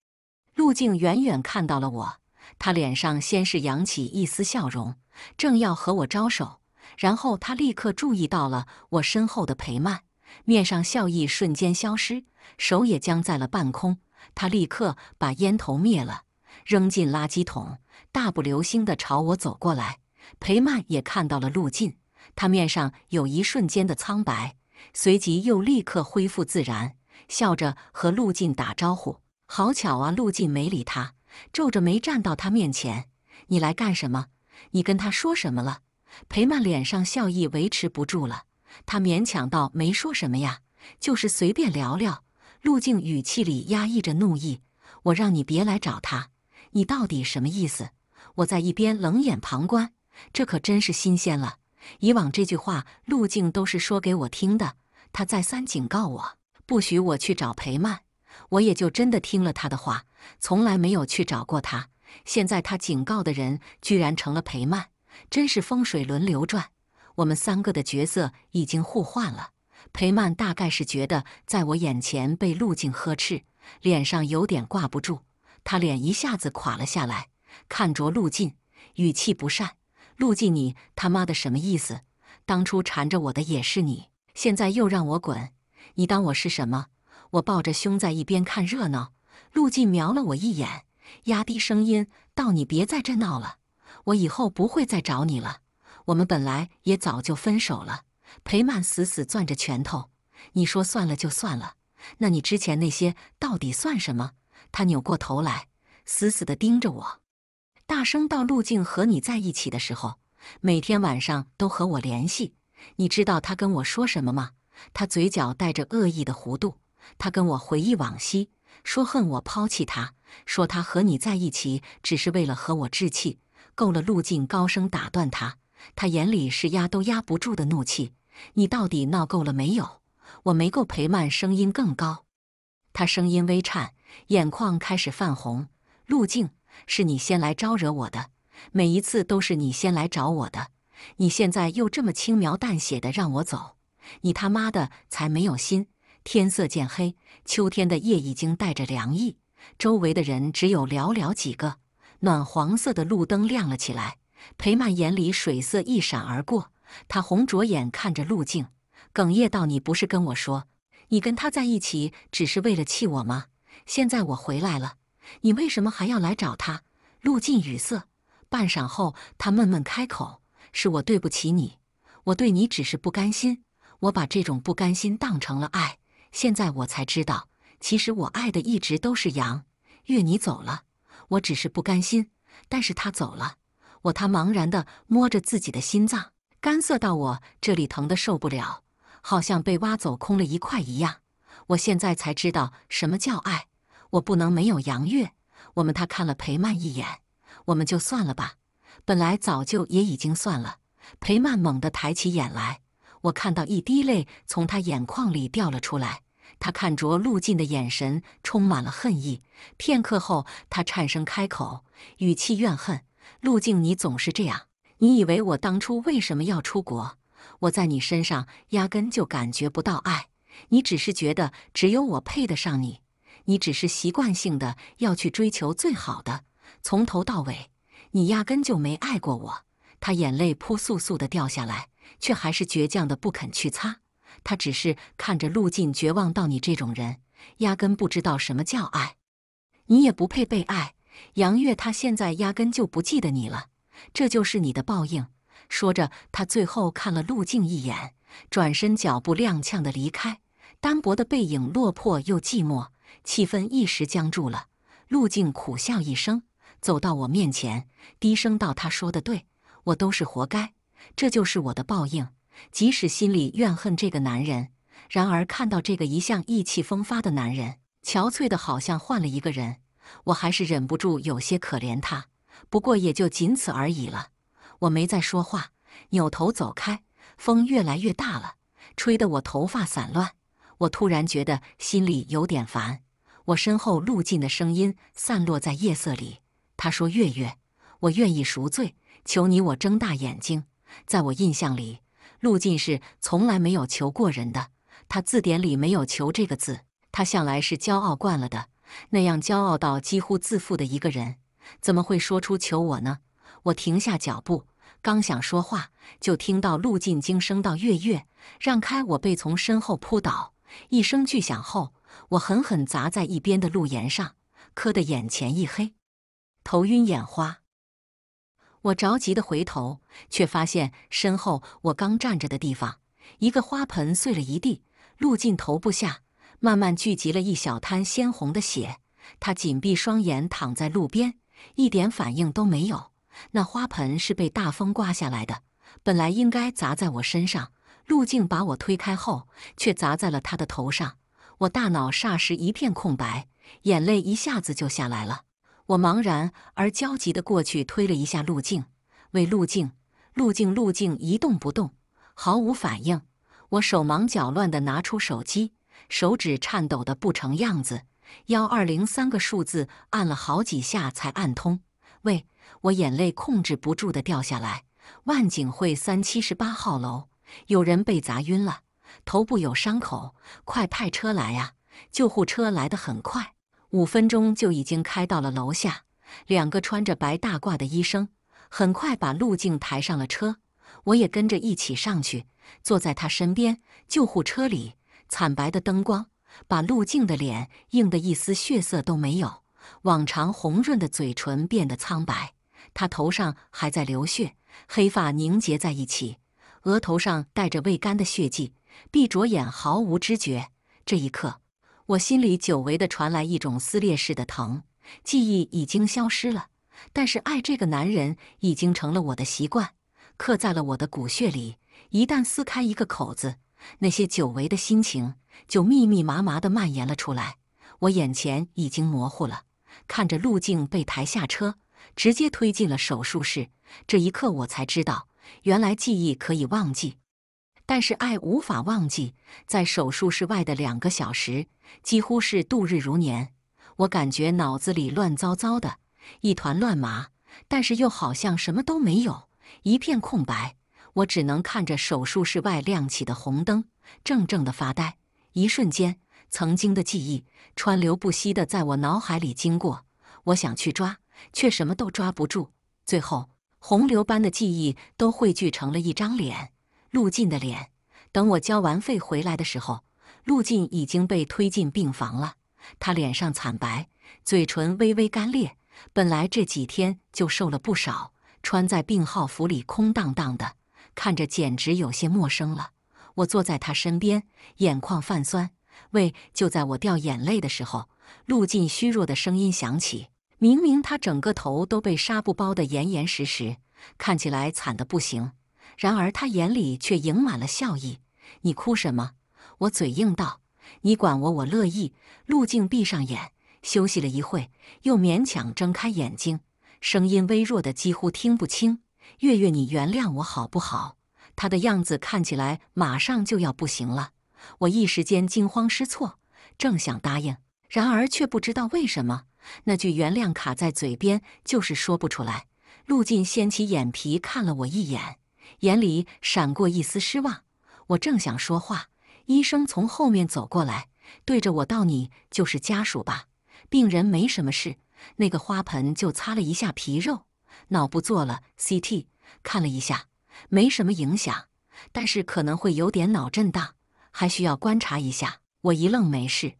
陆静远远看到了我。他脸上先是扬起一丝笑容，正要和我招手，然后他立刻注意到了我身后的裴曼，面上笑意瞬间消失，手也僵在了半空。他立刻把烟头灭了，扔进垃圾桶，大步流星地朝我走过来。裴曼也看到了陆进，他面上有一瞬间的苍白，随即又立刻恢复自然，笑着和陆进打招呼：“好巧啊！”陆进没理他。皱着眉站到他面前，你来干什么？你跟他说什么了？裴曼脸上笑意维持不住了，他勉强道：“没说什么呀，就是随便聊聊。”陆静语气里压抑着怒意：“我让你别来找他，你到底什么意思？”我在一边冷眼旁观，这可真是新鲜了。以往这句话，陆静都是说给我听的，他再三警告我，不许我去找裴曼。我也就真的听了他的话，从来没有去找过他。现在他警告的人居然成了裴曼，真是风水轮流转。我们三个的角色已经互换了。裴曼大概是觉得在我眼前被陆晋呵斥，脸上有点挂不住，他脸一下子垮了下来，看着陆晋，语气不善：“陆晋，你他妈的什么意思？当初缠着我的也是你，现在又让我滚，你当我是什么？”我抱着胸在一边看热闹，陆晋瞄了我一眼，压低声音道：“你别在这闹了，我以后不会再找你了。我们本来也早就分手了。”裴曼死死攥着拳头，你说算了就算了，那你之前那些到底算什么？他扭过头来，死死地盯着我，大声道：“陆晋和你在一起的时候，每天晚上都和我联系，你知道他跟我说什么吗？”他嘴角带着恶意的弧度。他跟我回忆往昔，说恨我抛弃他，说他和你在一起只是为了和我置气。够了！陆静高声打断他，他眼里是压都压不住的怒气。你到底闹够了没有？我没够。陪伴，声音更高，他声音微颤，眼眶开始泛红。陆静，是你先来招惹我的，每一次都是你先来找我的，你现在又这么轻描淡写的让我走，你他妈的才没有心！天色渐黑，秋天的夜已经带着凉意。周围的人只有寥寥几个。暖黄色的路灯亮了起来。裴曼眼里水色一闪而过，他红着眼看着陆静，哽咽道：“你不是跟我说，你跟他在一起只是为了气我吗？现在我回来了，你为什么还要来找他？”陆静语塞，半晌后，他闷闷开口：“是我对不起你，我对你只是不甘心，我把这种不甘心当成了爱。”现在我才知道，其实我爱的一直都是杨月。你走了，我只是不甘心。但是他走了，我他茫然地摸着自己的心脏，干涩到我这里疼得受不了，好像被挖走空了一块一样。我现在才知道什么叫爱，我不能没有杨月。我们他看了裴曼一眼，我们就算了吧。本来早就也已经算了。裴曼猛地抬起眼来，我看到一滴泪从他眼眶里掉了出来。他看着陆晋的眼神充满了恨意。片刻后，他颤声开口，语气怨恨：“陆晋，你总是这样。你以为我当初为什么要出国？我在你身上压根就感觉不到爱。你只是觉得只有我配得上你。你只是习惯性的要去追求最好的。从头到尾，你压根就没爱过我。”他眼泪扑簌簌的掉下来，却还是倔强的不肯去擦。他只是看着陆静，绝望到你这种人，压根不知道什么叫爱，你也不配被爱。杨月，他现在压根就不记得你了，这就是你的报应。说着，他最后看了陆静一眼，转身，脚步踉跄的离开，单薄的背影，落魄又寂寞。气氛一时僵住了。陆静苦笑一声，走到我面前，低声道：“他说的对，我都是活该，这就是我的报应。”即使心里怨恨这个男人，然而看到这个一向意气风发的男人憔悴的好像换了一个人，我还是忍不住有些可怜他。不过也就仅此而已了。我没再说话，扭头走开。风越来越大了，吹得我头发散乱。我突然觉得心里有点烦。我身后陆晋的声音散落在夜色里。他说：“月月，我愿意赎罪，求你，我睁大眼睛。”在我印象里。陆进是从来没有求过人的，他字典里没有“求”这个字。他向来是骄傲惯了的，那样骄傲到几乎自负的一个人，怎么会说出“求我”呢？我停下脚步，刚想说话，就听到陆进惊声道：“月月，让开！”我被从身后扑倒，一声巨响后，我狠狠砸在一边的路沿上，磕得眼前一黑，头晕眼花。我着急地回头，却发现身后我刚站着的地方，一个花盆碎了一地，陆静头部下慢慢聚集了一小滩鲜红的血。他紧闭双眼躺在路边，一点反应都没有。那花盆是被大风刮下来的，本来应该砸在我身上，陆径把我推开后，却砸在了他的头上。我大脑霎时一片空白，眼泪一下子就下来了。我茫然而焦急地过去推了一下陆静，喂，陆静，陆静，陆静一动不动，毫无反应。我手忙脚乱地拿出手机，手指颤抖得不成样子。幺二零三个数字按了好几下才按通。喂，我眼泪控制不住地掉下来。万景汇三七十八号楼有人被砸晕了，头部有伤口，快派车来啊！救护车来得很快。五分钟就已经开到了楼下，两个穿着白大褂的医生很快把陆静抬上了车，我也跟着一起上去，坐在他身边。救护车里惨白的灯光把陆静的脸映得一丝血色都没有，往常红润的嘴唇变得苍白，他头上还在流血，黑发凝结在一起，额头上带着未干的血迹，闭着眼毫无知觉。这一刻。我心里久违的传来一种撕裂式的疼，记忆已经消失了，但是爱这个男人已经成了我的习惯，刻在了我的骨血里。一旦撕开一个口子，那些久违的心情就密密麻麻的蔓延了出来。我眼前已经模糊了，看着陆静被抬下车，直接推进了手术室。这一刻，我才知道，原来记忆可以忘记。但是爱无法忘记，在手术室外的两个小时，几乎是度日如年。我感觉脑子里乱糟糟的，一团乱麻，但是又好像什么都没有，一片空白。我只能看着手术室外亮起的红灯，怔怔的发呆。一瞬间，曾经的记忆川流不息的在我脑海里经过。我想去抓，却什么都抓不住。最后，洪流般的记忆都汇聚成了一张脸。陆晋的脸，等我交完费回来的时候，陆晋已经被推进病房了。他脸上惨白，嘴唇微微干裂，本来这几天就瘦了不少，穿在病号服里空荡荡的，看着简直有些陌生了。我坐在他身边，眼眶泛酸。喂，就在我掉眼泪的时候，陆晋虚弱的声音响起。明明他整个头都被纱布包得严严实实，看起来惨得不行。然而他眼里却盈满了笑意。你哭什么？我嘴硬道：“你管我，我乐意。”陆静闭上眼休息了一会，又勉强睁开眼睛，声音微弱的几乎听不清：“月月，你原谅我好不好？”他的样子看起来马上就要不行了。我一时间惊慌失措，正想答应，然而却不知道为什么那句原谅卡在嘴边，就是说不出来。陆静掀起眼皮看了我一眼。眼里闪过一丝失望，我正想说话，医生从后面走过来，对着我道：“你就是家属吧？病人没什么事，那个花盆就擦了一下皮肉，脑部做了 CT，看了一下，没什么影响，但是可能会有点脑震荡，还需要观察一下。”我一愣，没事。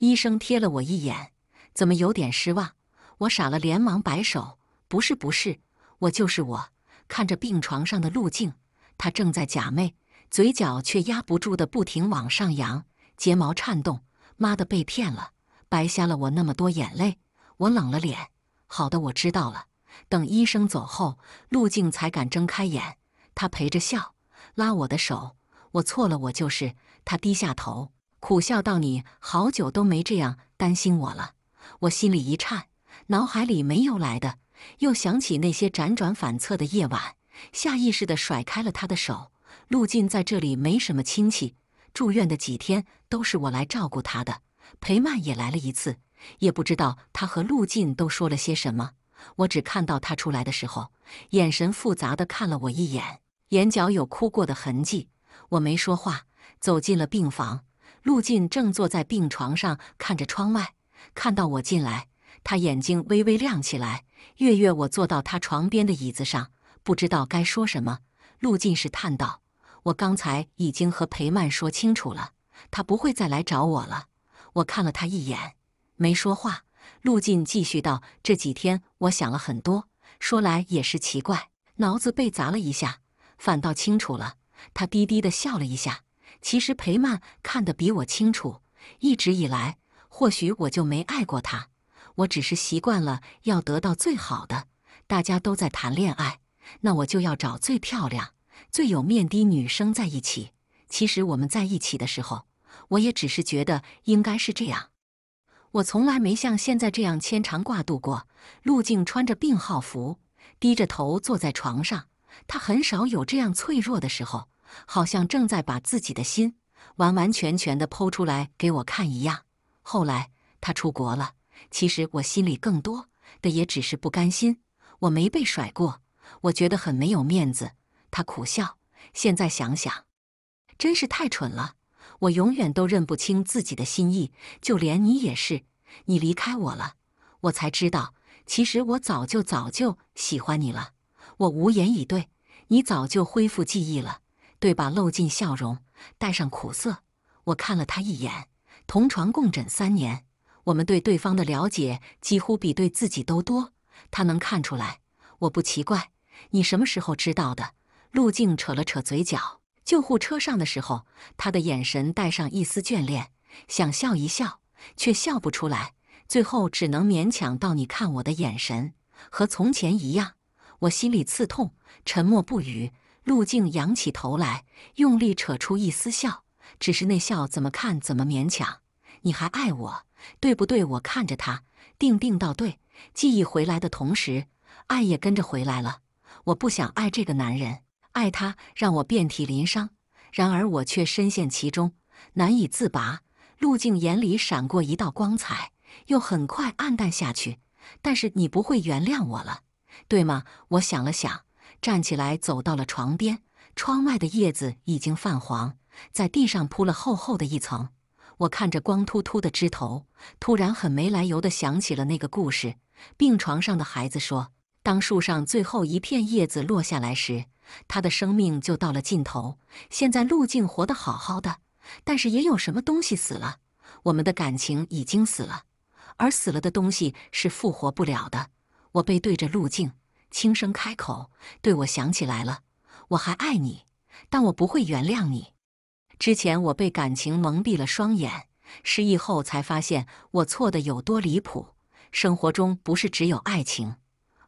医生瞥了我一眼，怎么有点失望？我傻了，连忙摆手：“不是，不是，我就是我。”看着病床上的陆静，他正在假寐，嘴角却压不住的不停往上扬，睫毛颤动。妈的，被骗了，白瞎了我那么多眼泪。我冷了脸，好的，我知道了。等医生走后，陆静才敢睁开眼，他陪着笑，拉我的手。我错了，我就是他。低下头，苦笑道：“你好久都没这样担心我了。”我心里一颤，脑海里没由来的。又想起那些辗转反侧的夜晚，下意识地甩开了他的手。陆进在这里没什么亲戚，住院的几天都是我来照顾他的。裴曼也来了一次，也不知道他和陆进都说了些什么。我只看到他出来的时候，眼神复杂的看了我一眼，眼角有哭过的痕迹。我没说话，走进了病房。陆进正坐在病床上看着窗外，看到我进来，他眼睛微微亮起来。月月，我坐到他床边的椅子上，不知道该说什么。陆进是叹道：“我刚才已经和裴曼说清楚了，他不会再来找我了。”我看了他一眼，没说话。陆进继续道：“这几天我想了很多，说来也是奇怪，脑子被砸了一下，反倒清楚了。”他低低的笑了一下。其实裴曼看得比我清楚，一直以来，或许我就没爱过他。我只是习惯了要得到最好的。大家都在谈恋爱，那我就要找最漂亮、最有面的女生在一起。其实我们在一起的时候，我也只是觉得应该是这样。我从来没像现在这样牵肠挂肚过。陆静穿着病号服，低着头坐在床上。她很少有这样脆弱的时候，好像正在把自己的心完完全全的剖出来给我看一样。后来他出国了。其实我心里更多的也只是不甘心。我没被甩过，我觉得很没有面子。他苦笑。现在想想，真是太蠢了。我永远都认不清自己的心意，就连你也是。你离开我了，我才知道，其实我早就早就喜欢你了。我无言以对。你早就恢复记忆了，对吧？露尽笑容，带上苦涩。我看了他一眼，同床共枕三年。我们对对方的了解几乎比对自己都多，他能看出来，我不奇怪。你什么时候知道的？陆静扯了扯嘴角。救护车上的时候，他的眼神带上一丝眷恋，想笑一笑，却笑不出来，最后只能勉强到你看我的眼神和从前一样。我心里刺痛，沉默不语。陆静仰起头来，用力扯出一丝笑，只是那笑怎么看怎么勉强。你还爱我？对不对？我看着他，定定道：“对，记忆回来的同时，爱也跟着回来了。我不想爱这个男人，爱他让我遍体鳞伤，然而我却深陷其中，难以自拔。”陆静眼里闪过一道光彩，又很快黯淡下去。但是你不会原谅我了，对吗？我想了想，站起来走到了床边。窗外的叶子已经泛黄，在地上铺了厚厚的一层。我看着光秃秃的枝头，突然很没来由的想起了那个故事。病床上的孩子说：“当树上最后一片叶子落下来时，他的生命就到了尽头。现在陆静活得好好的，但是也有什么东西死了。我们的感情已经死了，而死了的东西是复活不了的。”我背对着陆静，轻声开口：“对我想起来了，我还爱你，但我不会原谅你。”之前我被感情蒙蔽了双眼，失忆后才发现我错的有多离谱。生活中不是只有爱情，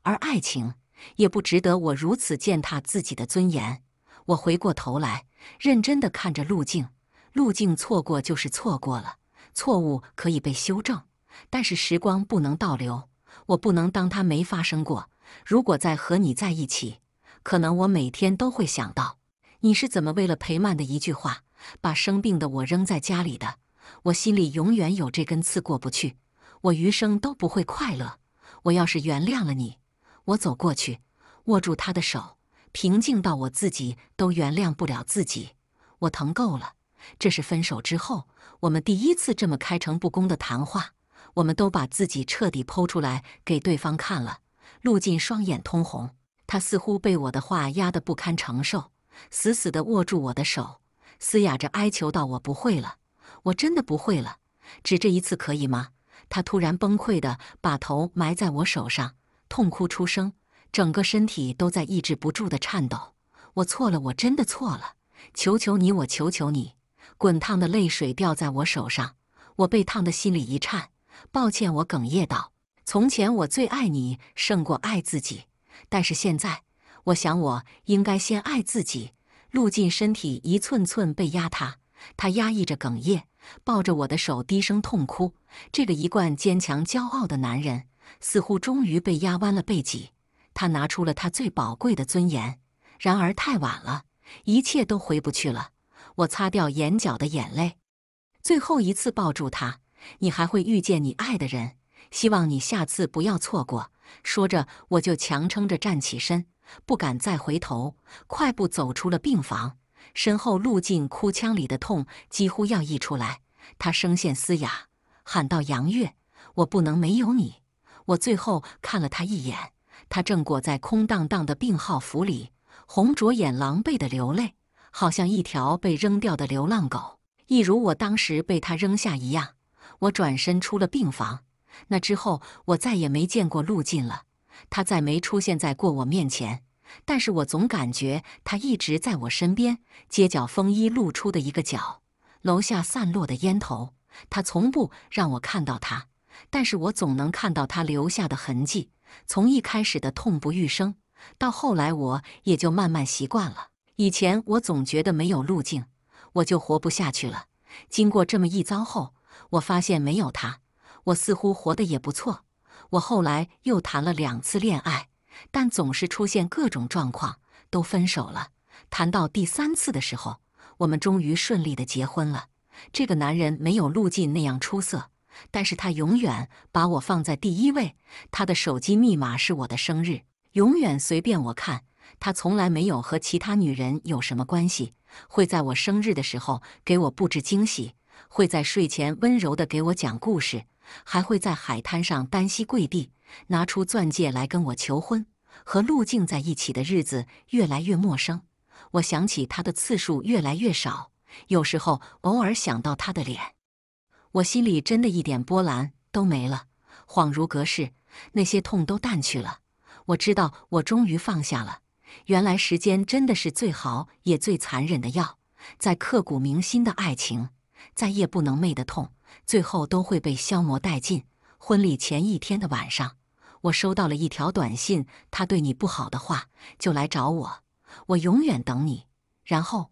而爱情也不值得我如此践踏自己的尊严。我回过头来，认真的看着路径，路径错过就是错过了，错误可以被修正，但是时光不能倒流。我不能当它没发生过。如果再和你在一起，可能我每天都会想到你是怎么为了裴曼的一句话。把生病的我扔在家里的，我心里永远有这根刺过不去，我余生都不会快乐。我要是原谅了你，我走过去握住他的手，平静到我自己都原谅不了自己。我疼够了，这是分手之后我们第一次这么开诚布公的谈话，我们都把自己彻底剖出来给对方看了。陆晋双眼通红，他似乎被我的话压得不堪承受，死死地握住我的手。嘶哑着哀求道：“我不会了，我真的不会了，只这一次可以吗？”他突然崩溃的把头埋在我手上，痛哭出声，整个身体都在抑制不住的颤抖。我错了，我真的错了，求求你，我求求你！滚烫的泪水掉在我手上，我被烫的心里一颤。抱歉，我哽咽道：“从前我最爱你，胜过爱自己，但是现在，我想我应该先爱自己。”陆晋身体一寸寸被压塌，他压抑着哽咽，抱着我的手低声痛哭。这个一贯坚强骄傲的男人，似乎终于被压弯了背脊。他拿出了他最宝贵的尊严，然而太晚了，一切都回不去了。我擦掉眼角的眼泪，最后一次抱住他。你还会遇见你爱的人，希望你下次不要错过。说着，我就强撑着站起身。不敢再回头，快步走出了病房。身后陆进哭腔里的痛几乎要溢出来，他声线嘶哑，喊道：“杨月，我不能没有你！”我最后看了他一眼，他正裹在空荡荡的病号服里，红着眼，狼狈地流泪，好像一条被扔掉的流浪狗，一如我当时被他扔下一样。我转身出了病房。那之后，我再也没见过陆晋了。他再没出现在过我面前，但是我总感觉他一直在我身边。街角风衣露出的一个角，楼下散落的烟头，他从不让我看到他，但是我总能看到他留下的痕迹。从一开始的痛不欲生，到后来我也就慢慢习惯了。以前我总觉得没有路径，我就活不下去了。经过这么一遭后，我发现没有他，我似乎活得也不错。我后来又谈了两次恋爱，但总是出现各种状况，都分手了。谈到第三次的时候，我们终于顺利的结婚了。这个男人没有陆晋那样出色，但是他永远把我放在第一位。他的手机密码是我的生日，永远随便我看。他从来没有和其他女人有什么关系，会在我生日的时候给我布置惊喜，会在睡前温柔的给我讲故事。还会在海滩上单膝跪地，拿出钻戒来跟我求婚。和陆静在一起的日子越来越陌生，我想起他的次数越来越少。有时候偶尔想到他的脸，我心里真的一点波澜都没了，恍如隔世，那些痛都淡去了。我知道我终于放下了。原来时间真的是最好也最残忍的药，在刻骨铭心的爱情，再也不能寐的痛。最后都会被消磨殆尽。婚礼前一天的晚上，我收到了一条短信：“他对你不好的话，就来找我，我永远等你。”然后，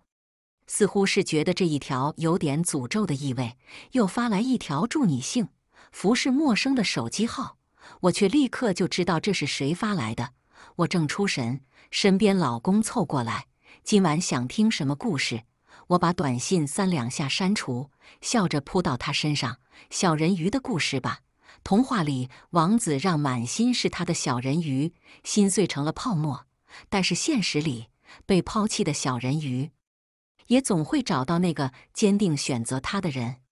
似乎是觉得这一条有点诅咒的意味，又发来一条祝你幸福是陌生的手机号，我却立刻就知道这是谁发来的。我正出神，身边老公凑过来：“今晚想听什么故事？”我把短信三两下删除，笑着扑到他身上。小人鱼的故事吧，童话里王子让满心是他的小人鱼心碎成了泡沫，但是现实里被抛弃的小人鱼，也总会找到那个坚定选择他的人。